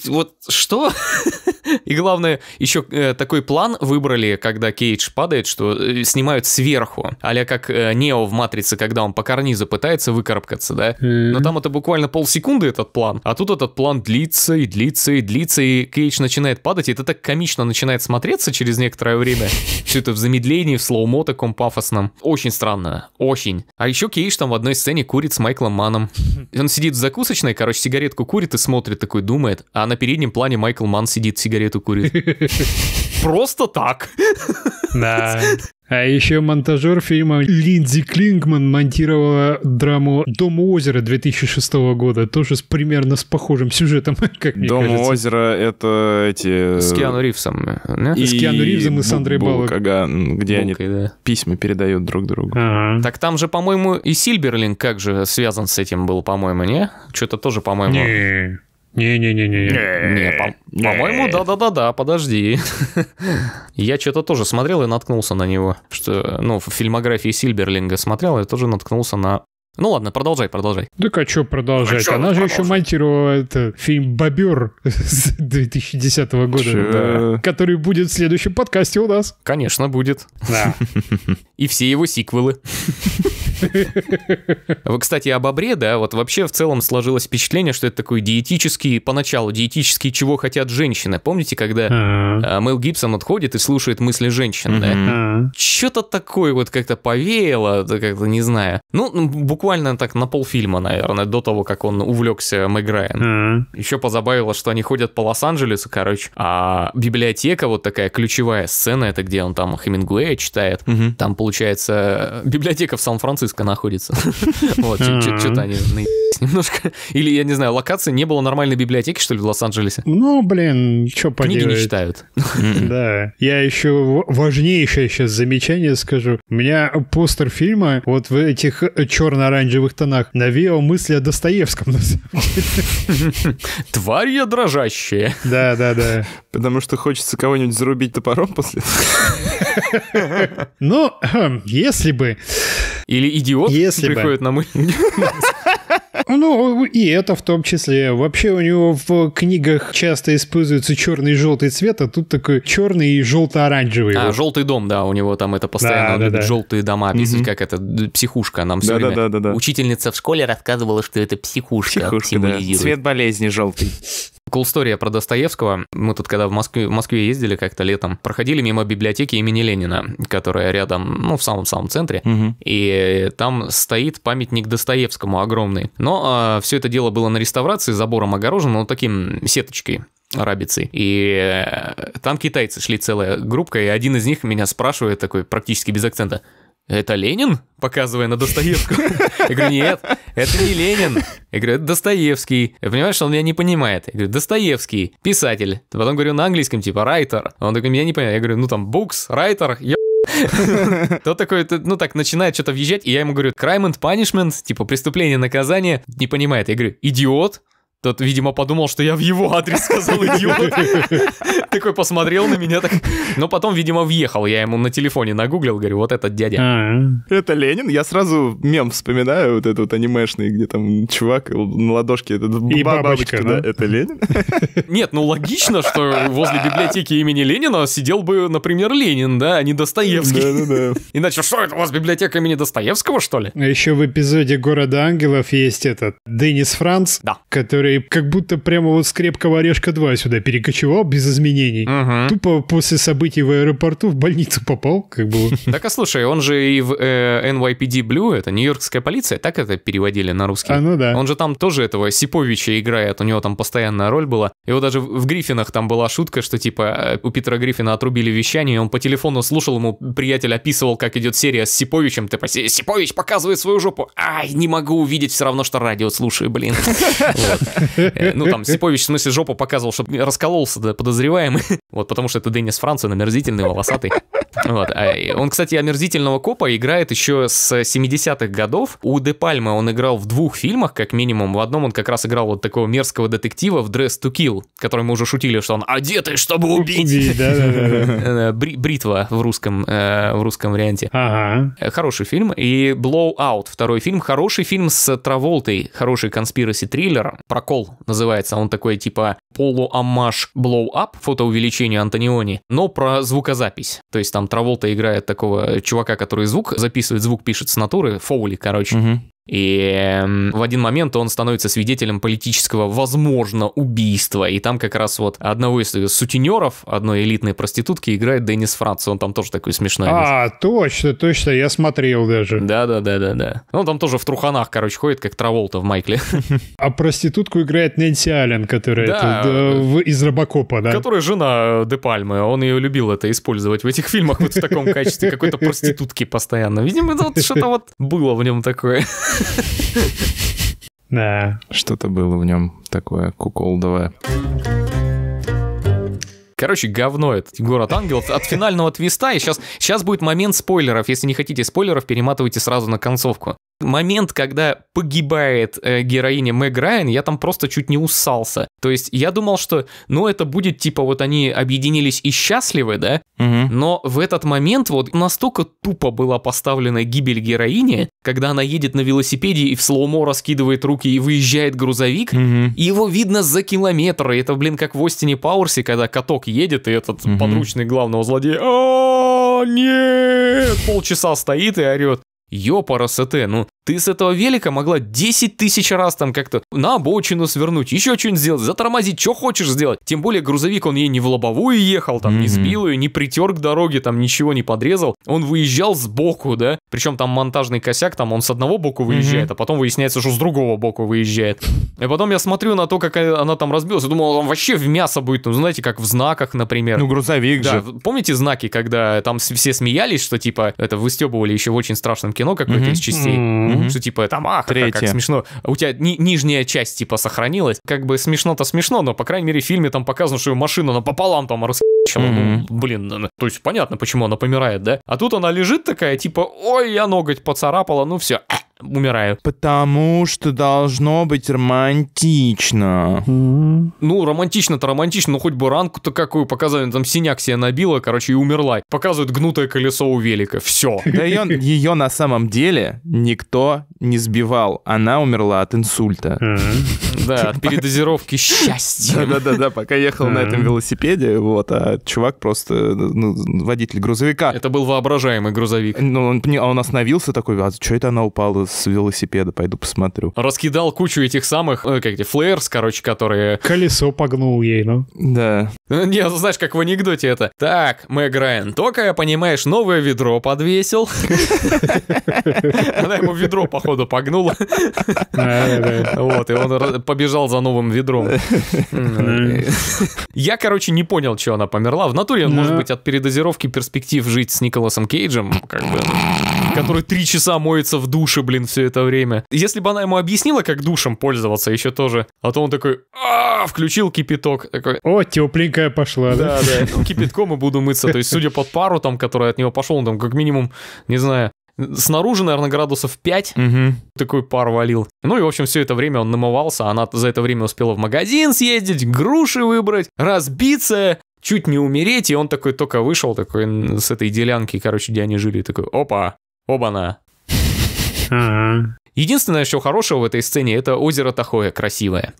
[SPEAKER 3] Вот что? И главное, еще э, такой план выбрали, когда Кейдж падает, что э, снимают сверху, аля как э, Нео в «Матрице», когда он по карнизу пытается выкарабкаться, да? Но там это буквально полсекунды этот план, а тут этот план длится и длится и длится, и Кейдж начинает падать, и это так комично начинает смотреться через некоторое время. Все это в замедлении, в слоумо таком пафосном. Очень странно, очень. А еще Кейдж там в одной сцене курит с Майклом Маном. Он сидит в закусочной, короче, сигаретку курит и смотрит такой, думает, а на переднем плане Майкл Ман сидит сигаретку сигарету курит.
[SPEAKER 1] Просто так. Да. А еще монтажер фильма Линдзи Клингман монтировала драму «Дом у озера» 2006 года, тоже с, примерно с похожим сюжетом, как мне «Дом кажется. у
[SPEAKER 2] озера» — это эти... Э, с Киану Ривзом. Да? И... С Киану Ривзом и с Андрей Балок. Ага, где Булкой, они да. письма передают друг другу.
[SPEAKER 3] Ага. Так там же, по-моему, и Сильберлинг как же связан с этим был, по-моему, не? Что-то тоже, по-моему... Не. Не-не-не-не. Не, по-моему, да-да-да-да, подожди. Я что-то тоже смотрел и наткнулся на него. Что, ну, в фильмографии Сильберлинга смотрел, и тоже наткнулся на ну ладно, продолжай, продолжай.
[SPEAKER 1] Да а что продолжать? А Она же еще монтировала это, фильм «Бобер» 2010 года, да, который будет в следующем подкасте у нас. Конечно, будет.
[SPEAKER 3] Да. И все его сиквелы. А Вы, кстати, об обре, да, вот вообще в целом сложилось впечатление, что это такой диетический, поначалу диетический, чего хотят женщины. Помните, когда а, Мэл Гибсон отходит и слушает мысли женщин, uh да? Что-то такое вот как-то повеяло, как-то не знаю. Ну, ну, буквально так на полфильма, наверное, до того, как он увлекся Мэг Райан. Еще позабавило, что они ходят по Лос-Анджелесу, короче, а библиотека вот такая ключевая сцена, это где он там Хемингуэя читает, там получается библиотека в Сан-Франциско Сан-Франциско находится. Вот, что-то они немножко. Или, я не знаю, локации не было нормальной библиотеки, что ли, в Лос-Анджелесе?
[SPEAKER 1] Ну, блин, что поделать. Книги не
[SPEAKER 3] читают. Да.
[SPEAKER 1] Я еще важнейшее сейчас замечание скажу. У меня постер фильма вот в этих э, черно-оранжевых тонах навеял мысли о Достоевском.
[SPEAKER 2] Тварь я дрожащая. Да, да, да. Потому что хочется кого-нибудь зарубить топором после. Ну, хм, если
[SPEAKER 3] бы... Или идиот Если приходит бы. на мысль.
[SPEAKER 1] Ну, и это в том числе. Вообще у него в книгах часто используется черный и желтый цвет, а тут такой черный и желто-оранжевый. А, вот.
[SPEAKER 3] желтый дом, да, у него там это постоянно, да, да, да. желтые дома описывать, угу. как это, психушка нам все да, время. Да, да, да, да. Учительница в школе рассказывала, что это психушка, психушка символизирует. Да. Цвет болезни желтый. Cool история про Достоевского. Мы тут, когда в Москве, в Москве ездили как-то летом, проходили мимо библиотеки имени Ленина, которая рядом, ну, в самом-самом центре. Угу. И там стоит памятник Достоевскому огромный. Но э, а, все это дело было на реставрации, забором огорожено, ну, таким сеточкой рабицы. И э, там китайцы шли целая группа, и один из них меня спрашивает такой практически без акцента – это Ленин? Показывая на Достоевского. Я говорю, нет, это не Ленин. Я говорю, это Достоевский. Я понимаю, что он меня не понимает. Я говорю, Достоевский, писатель. Потом говорю на английском, типа, райтер. Он такой, меня не понимает. Я говорю, ну там, букс, райтер, я тот такой, ну так, начинает что-то въезжать, и я ему говорю, crime and punishment, типа преступление, наказание, не понимает. Я говорю, идиот, тот, видимо, подумал, что я в его адрес сказал идиот. Такой посмотрел на меня так. Но потом, видимо, въехал. Я ему на телефоне нагуглил, говорю, вот этот дядя. А.
[SPEAKER 2] Это Ленин. Я сразу мем вспоминаю, вот этот вот анимешный, где там чувак на ладошке. этот бабочка, да? Это Ленин?
[SPEAKER 3] Нет, ну логично, что возле библиотеки имени Ленина сидел бы, например, Ленин, да, а не Достоевский. Иначе что это у вас библиотека имени Достоевского, что ли?
[SPEAKER 1] А Еще в эпизоде «Города ангелов» есть этот Денис Франц, который как будто прямо вот с крепкого орешка 2 сюда перекочевал без изменений. Угу. Тупо после событий в аэропорту в больницу попал, как бы.
[SPEAKER 3] Так, а слушай, он же и в NYPD э, Blue, это нью-йоркская полиция, так это переводили на русский? А, ну да. Он же там тоже этого Сиповича играет, у него там постоянная роль была. Его даже в Гриффинах там была шутка, что типа э, у Питера Гриффина отрубили вещание, он по телефону слушал, ему приятель описывал, как идет серия с Сиповичем, типа Сипович показывает свою жопу, ай, не могу увидеть, все равно, что радио слушаю, блин.
[SPEAKER 2] Э, ну, там
[SPEAKER 3] Сипович, в смысле, жопу показывал, чтобы раскололся подозреваемый. Вот, потому что это Денис он омерзительный, волосатый. Вот. А, он, кстати, омерзительного копа играет еще с 70-х годов. У Де Пальма он играл в двух фильмах, как минимум. В одном он как раз играл вот такого мерзкого детектива в Dress to Kill, который мы уже шутили, что он одетый, чтобы убить. Э, Бритва в русском, э, в русском варианте. Э, хороший фильм. И Blowout, второй фильм. Хороший фильм с Траволтой. Хороший конспираси триллер. Прокол называется. Он такой типа полуамаш Blow Up, фотоувеличение Антониони, но про звукозапись. То есть там Траволта играет такого чувака, который звук записывает, звук пишет с натуры, Фоули, короче. Угу. И эм, в один момент он становится свидетелем политического, возможно, убийства. И там как раз вот одного из э, сутенеров, одной элитной проститутки, играет Деннис Франц. Он там тоже такой смешной. А, точно, точно, я смотрел даже. Да-да-да-да-да. Он там тоже в труханах, короче, ходит, как Траволта в Майкле. А
[SPEAKER 1] проститутку играет Нэнси Аллен, которая да, это, да, э, в, из Робокопа, да?
[SPEAKER 3] Которая жена э, Де Пальмы. Он ее любил это использовать в этих фильмах вот в таком качестве, какой-то проститутки постоянно. Видимо, что-то вот было в нем такое.
[SPEAKER 2] Да. Что-то было в нем такое куколдовое.
[SPEAKER 3] Короче, говно этот город ангелов от финального твиста. И сейчас, сейчас будет момент спойлеров. Если не хотите спойлеров, перематывайте сразу на концовку момент, когда погибает э, героиня Мэг Райан, я там просто чуть не усался. То есть я думал, что, ну, это будет типа вот они объединились и счастливы, да? Угу. Но в этот момент вот настолько тупо была поставлена гибель героини, когда она едет на велосипеде и в слоумо раскидывает руки и выезжает грузовик, угу. и его видно за километры. Это, блин, как в Остине Пауэрсе, когда каток едет, и этот угу. подручный главного злодея... о, Нет! Полчаса стоит и орет. Ёпарасете, ну ты с этого велика могла 10 тысяч раз там как-то на обочину свернуть, еще что-нибудь сделать, затормозить, что хочешь сделать. Тем более грузовик, он ей не в лобовую ехал, там, mm-hmm. не сбил ее, не притер к дороге, там, ничего не подрезал. Он выезжал сбоку, да? Причем там монтажный косяк, там, он с одного боку выезжает, mm-hmm. а потом выясняется, что с другого боку выезжает. И потом я смотрю на то, как э, она там разбилась, и думал, он вообще в мясо будет, ну, знаете, как в знаках, например. Ну, грузовик да, же. Помните знаки, когда там все смеялись, что, типа, это выстебывали еще в очень страшном кино какой-то mm-hmm. из частей? Mm-hmm угу. что типа там, ах, как, как смешно. А у тебя ни нижняя часть типа сохранилась. Как бы смешно-то смешно, но по крайней мере в фильме там показано, что ее машина пополам там рас... mm Ну, блин, то есть понятно, почему она помирает, да? А тут она лежит такая, типа, ой, я ноготь поцарапала, ну все, умираю.
[SPEAKER 2] Потому что должно быть романтично. Ну,
[SPEAKER 3] романтично-то романтично, но хоть бы ранку-то какую показали, там синяк себе набила, короче, и умерла. Показывают гнутое колесо у велика, все.
[SPEAKER 2] Да ее, на самом деле никто не сбивал, она умерла от инсульта.
[SPEAKER 3] Да, от передозировки счастья. Да-да-да, пока ехал на этом
[SPEAKER 2] велосипеде, вот, а чувак просто, ну, водитель грузовика. Это был воображаемый грузовик. Ну, он а остановился такой, а что это она упала с велосипеда, пойду посмотрю.
[SPEAKER 3] Раскидал кучу этих самых, э, как эти, флеерс, короче, которые... Колесо
[SPEAKER 2] погнул ей, ну. Да.
[SPEAKER 3] Э, не, ну, знаешь, как в анекдоте это. Так, мы играем. Только, понимаешь, новое ведро подвесил. Она ему ведро, походу, погнула. Вот, и он побежал за новым ведром. Я, короче, не понял, что она померла. В натуре, может быть, от передозировки перспектив жить с Николасом Кейджем, как бы который три часа моется в душе, блин, все это время. Если бы она ему объяснила, как душем пользоваться еще тоже, а то он такой, «А, включил кипяток, такой...
[SPEAKER 1] О, тепленькая пошла, да? Да, да, ну,
[SPEAKER 3] кипятком и буду мыться. То есть, судя по пару там, который от него пошел, он там как минимум, не знаю, снаружи, наверное, градусов 5. Угу. Такой пар валил. Ну и, в общем, все это время он намывался, а она за это время успела в магазин съездить, груши выбрать, разбиться, чуть не умереть, и он такой только вышел, такой с этой делянки, короче, где они жили, такой, опа, Оба-на. Единственное, что хорошего в этой сцене, это озеро Тахоя красивое.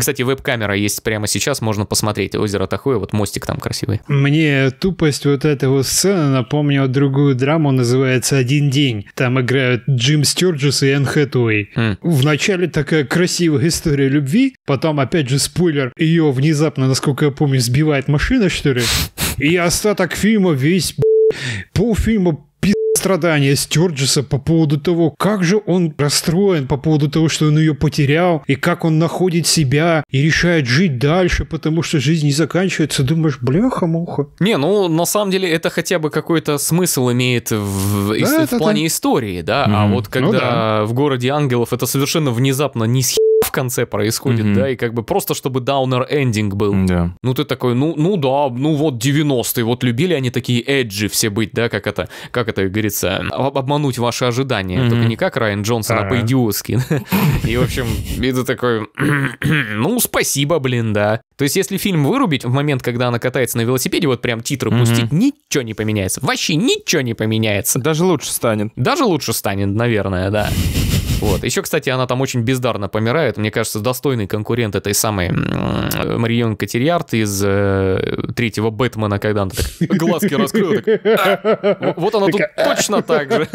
[SPEAKER 3] Кстати, веб-камера есть прямо сейчас, можно посмотреть озеро Тахоя, вот мостик там красивый.
[SPEAKER 1] Мне тупость вот этого сцены напомнила другую драму, называется «Один день». Там играют Джим Стерджис и Энн Хэтуэй. Mm. Вначале такая красивая история любви, потом, опять же, спойлер, ее внезапно, насколько я помню, сбивает машина, что ли? И остаток фильма весь полфильма страдания Стюрджеса по поводу того, как же он расстроен по поводу того, что он ее потерял, и как он находит себя и решает жить дальше, потому что жизнь не заканчивается. Думаешь, бляха-муха.
[SPEAKER 3] Не, ну, на самом деле, это хотя бы какой-то смысл имеет в, да, в, плане это... истории, да, mm-hmm. а вот ну когда ну, да. в городе ангелов это совершенно внезапно не. с конце происходит, mm-hmm. да, и как бы просто чтобы даунер-эндинг был. Да. Ну ты такой, ну, ну да, ну вот 90-е, вот любили они такие эджи все быть, да, как это, как это говорится, обмануть ваши ожидания, mm-hmm. только не как Райан Джонсон, а по-идиотски. И, в общем, это такой, ну спасибо, блин, да. То есть если фильм вырубить в момент, когда она катается на велосипеде, вот прям титры пустить, ничего не поменяется. Вообще ничего не поменяется. Даже лучше станет. Даже лучше станет, наверное, да. Вот. Еще, кстати, она там очень бездарно помирает. Мне кажется, достойный конкурент этой самой э, Марион Котерьярд из э, третьего Бэтмена, когда она так глазки раскрыла.
[SPEAKER 1] Так, «А!» вот она тут а, точно а, так же.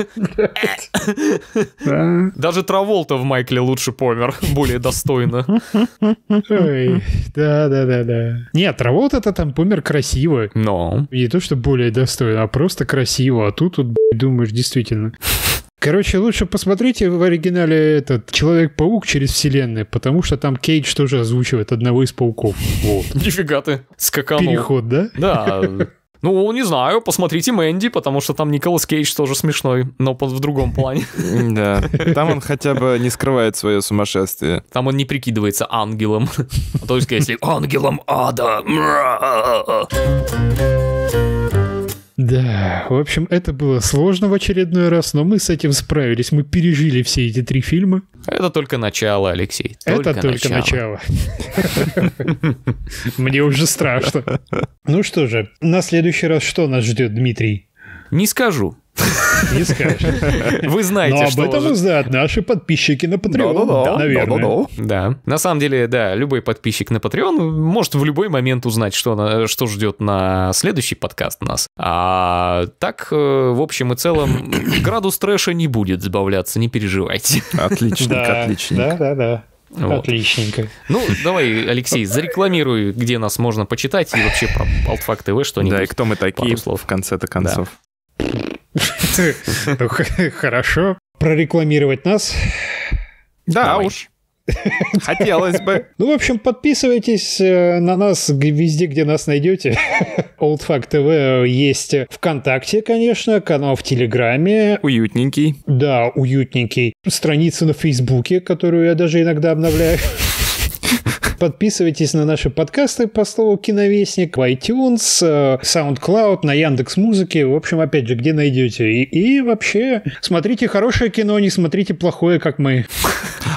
[SPEAKER 3] Даже Траволта в Майкле лучше помер. Более достойно.
[SPEAKER 1] Да-да-да-да. Нет, Траволта-то там помер красиво. Но. Не то, что более достойно, а просто красиво. А тут, думаешь, действительно. Короче, лучше посмотрите в оригинале этот Человек-паук через вселенные, потому что там Кейдж тоже озвучивает одного из пауков.
[SPEAKER 3] Вот. Нифига ты, скаканул. Переход, да? Да. Ну, не знаю, посмотрите Мэнди, потому что там Николас Кейдж тоже смешной, но в другом плане.
[SPEAKER 2] Да, там он хотя бы не скрывает свое сумасшествие. Там он не
[SPEAKER 3] прикидывается ангелом. А то есть, если ангелом ада. А, а,
[SPEAKER 1] да, в общем, это было сложно в очередной раз, но мы с этим справились. Мы пережили все эти три фильма.
[SPEAKER 3] Это только начало, Алексей. Только это только начало. Мне уже страшно.
[SPEAKER 1] Ну что же, на следующий раз что нас ждет, Дмитрий? Не скажу не скажешь. Вы знаете, Но об этом узнают наши подписчики на Patreon, наверное.
[SPEAKER 3] Да. На самом деле, да, любой подписчик на Patreon может в любой момент узнать, что, что ждет на следующий подкаст нас. А так, э, в общем и целом, градус трэша не будет сбавляться, не переживайте. Отличник, отличник. Да,
[SPEAKER 1] да, да. Вот.
[SPEAKER 3] Отличненько. Ну, давай, Алексей, зарекламируй, где нас можно почитать и вообще про Altfact
[SPEAKER 2] TV что-нибудь. Да, и кто мы такие, слов. в конце-то концов. Да.
[SPEAKER 1] Хорошо. Прорекламировать нас. Да уж. Хотелось бы. Ну, в общем, подписывайтесь э, на нас везде, где нас найдете. Old Fact TV э, есть ВКонтакте, конечно, канал в Телеграме. Уютненький. Да, уютненький. Страница на Фейсбуке, которую я даже иногда обновляю. Подписывайтесь на наши подкасты по слову «Киновестник», в iTunes, э, SoundCloud, на Яндекс Музыке. В общем, опять же, где найдете. И, и вообще, смотрите хорошее кино, не смотрите плохое, как мы.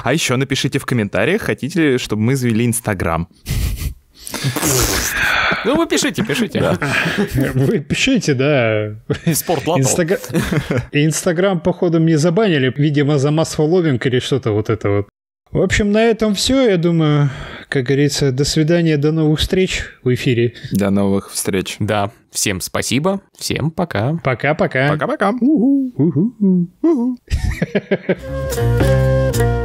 [SPEAKER 2] А еще напишите в комментариях, хотите ли, чтобы мы завели Инстаграм.
[SPEAKER 3] Ну, вы пишите, пишите. Да.
[SPEAKER 2] Вы пишите, да. Спортлото. Инстаграм,
[SPEAKER 1] походу, мне забанили, видимо, за массфоловинг или что-то вот это вот. В общем, на этом все. Я думаю, как говорится, до свидания, до новых встреч в эфире. До новых встреч.
[SPEAKER 3] Да. Всем спасибо. Всем пока. Пока-пока. Пока-пока.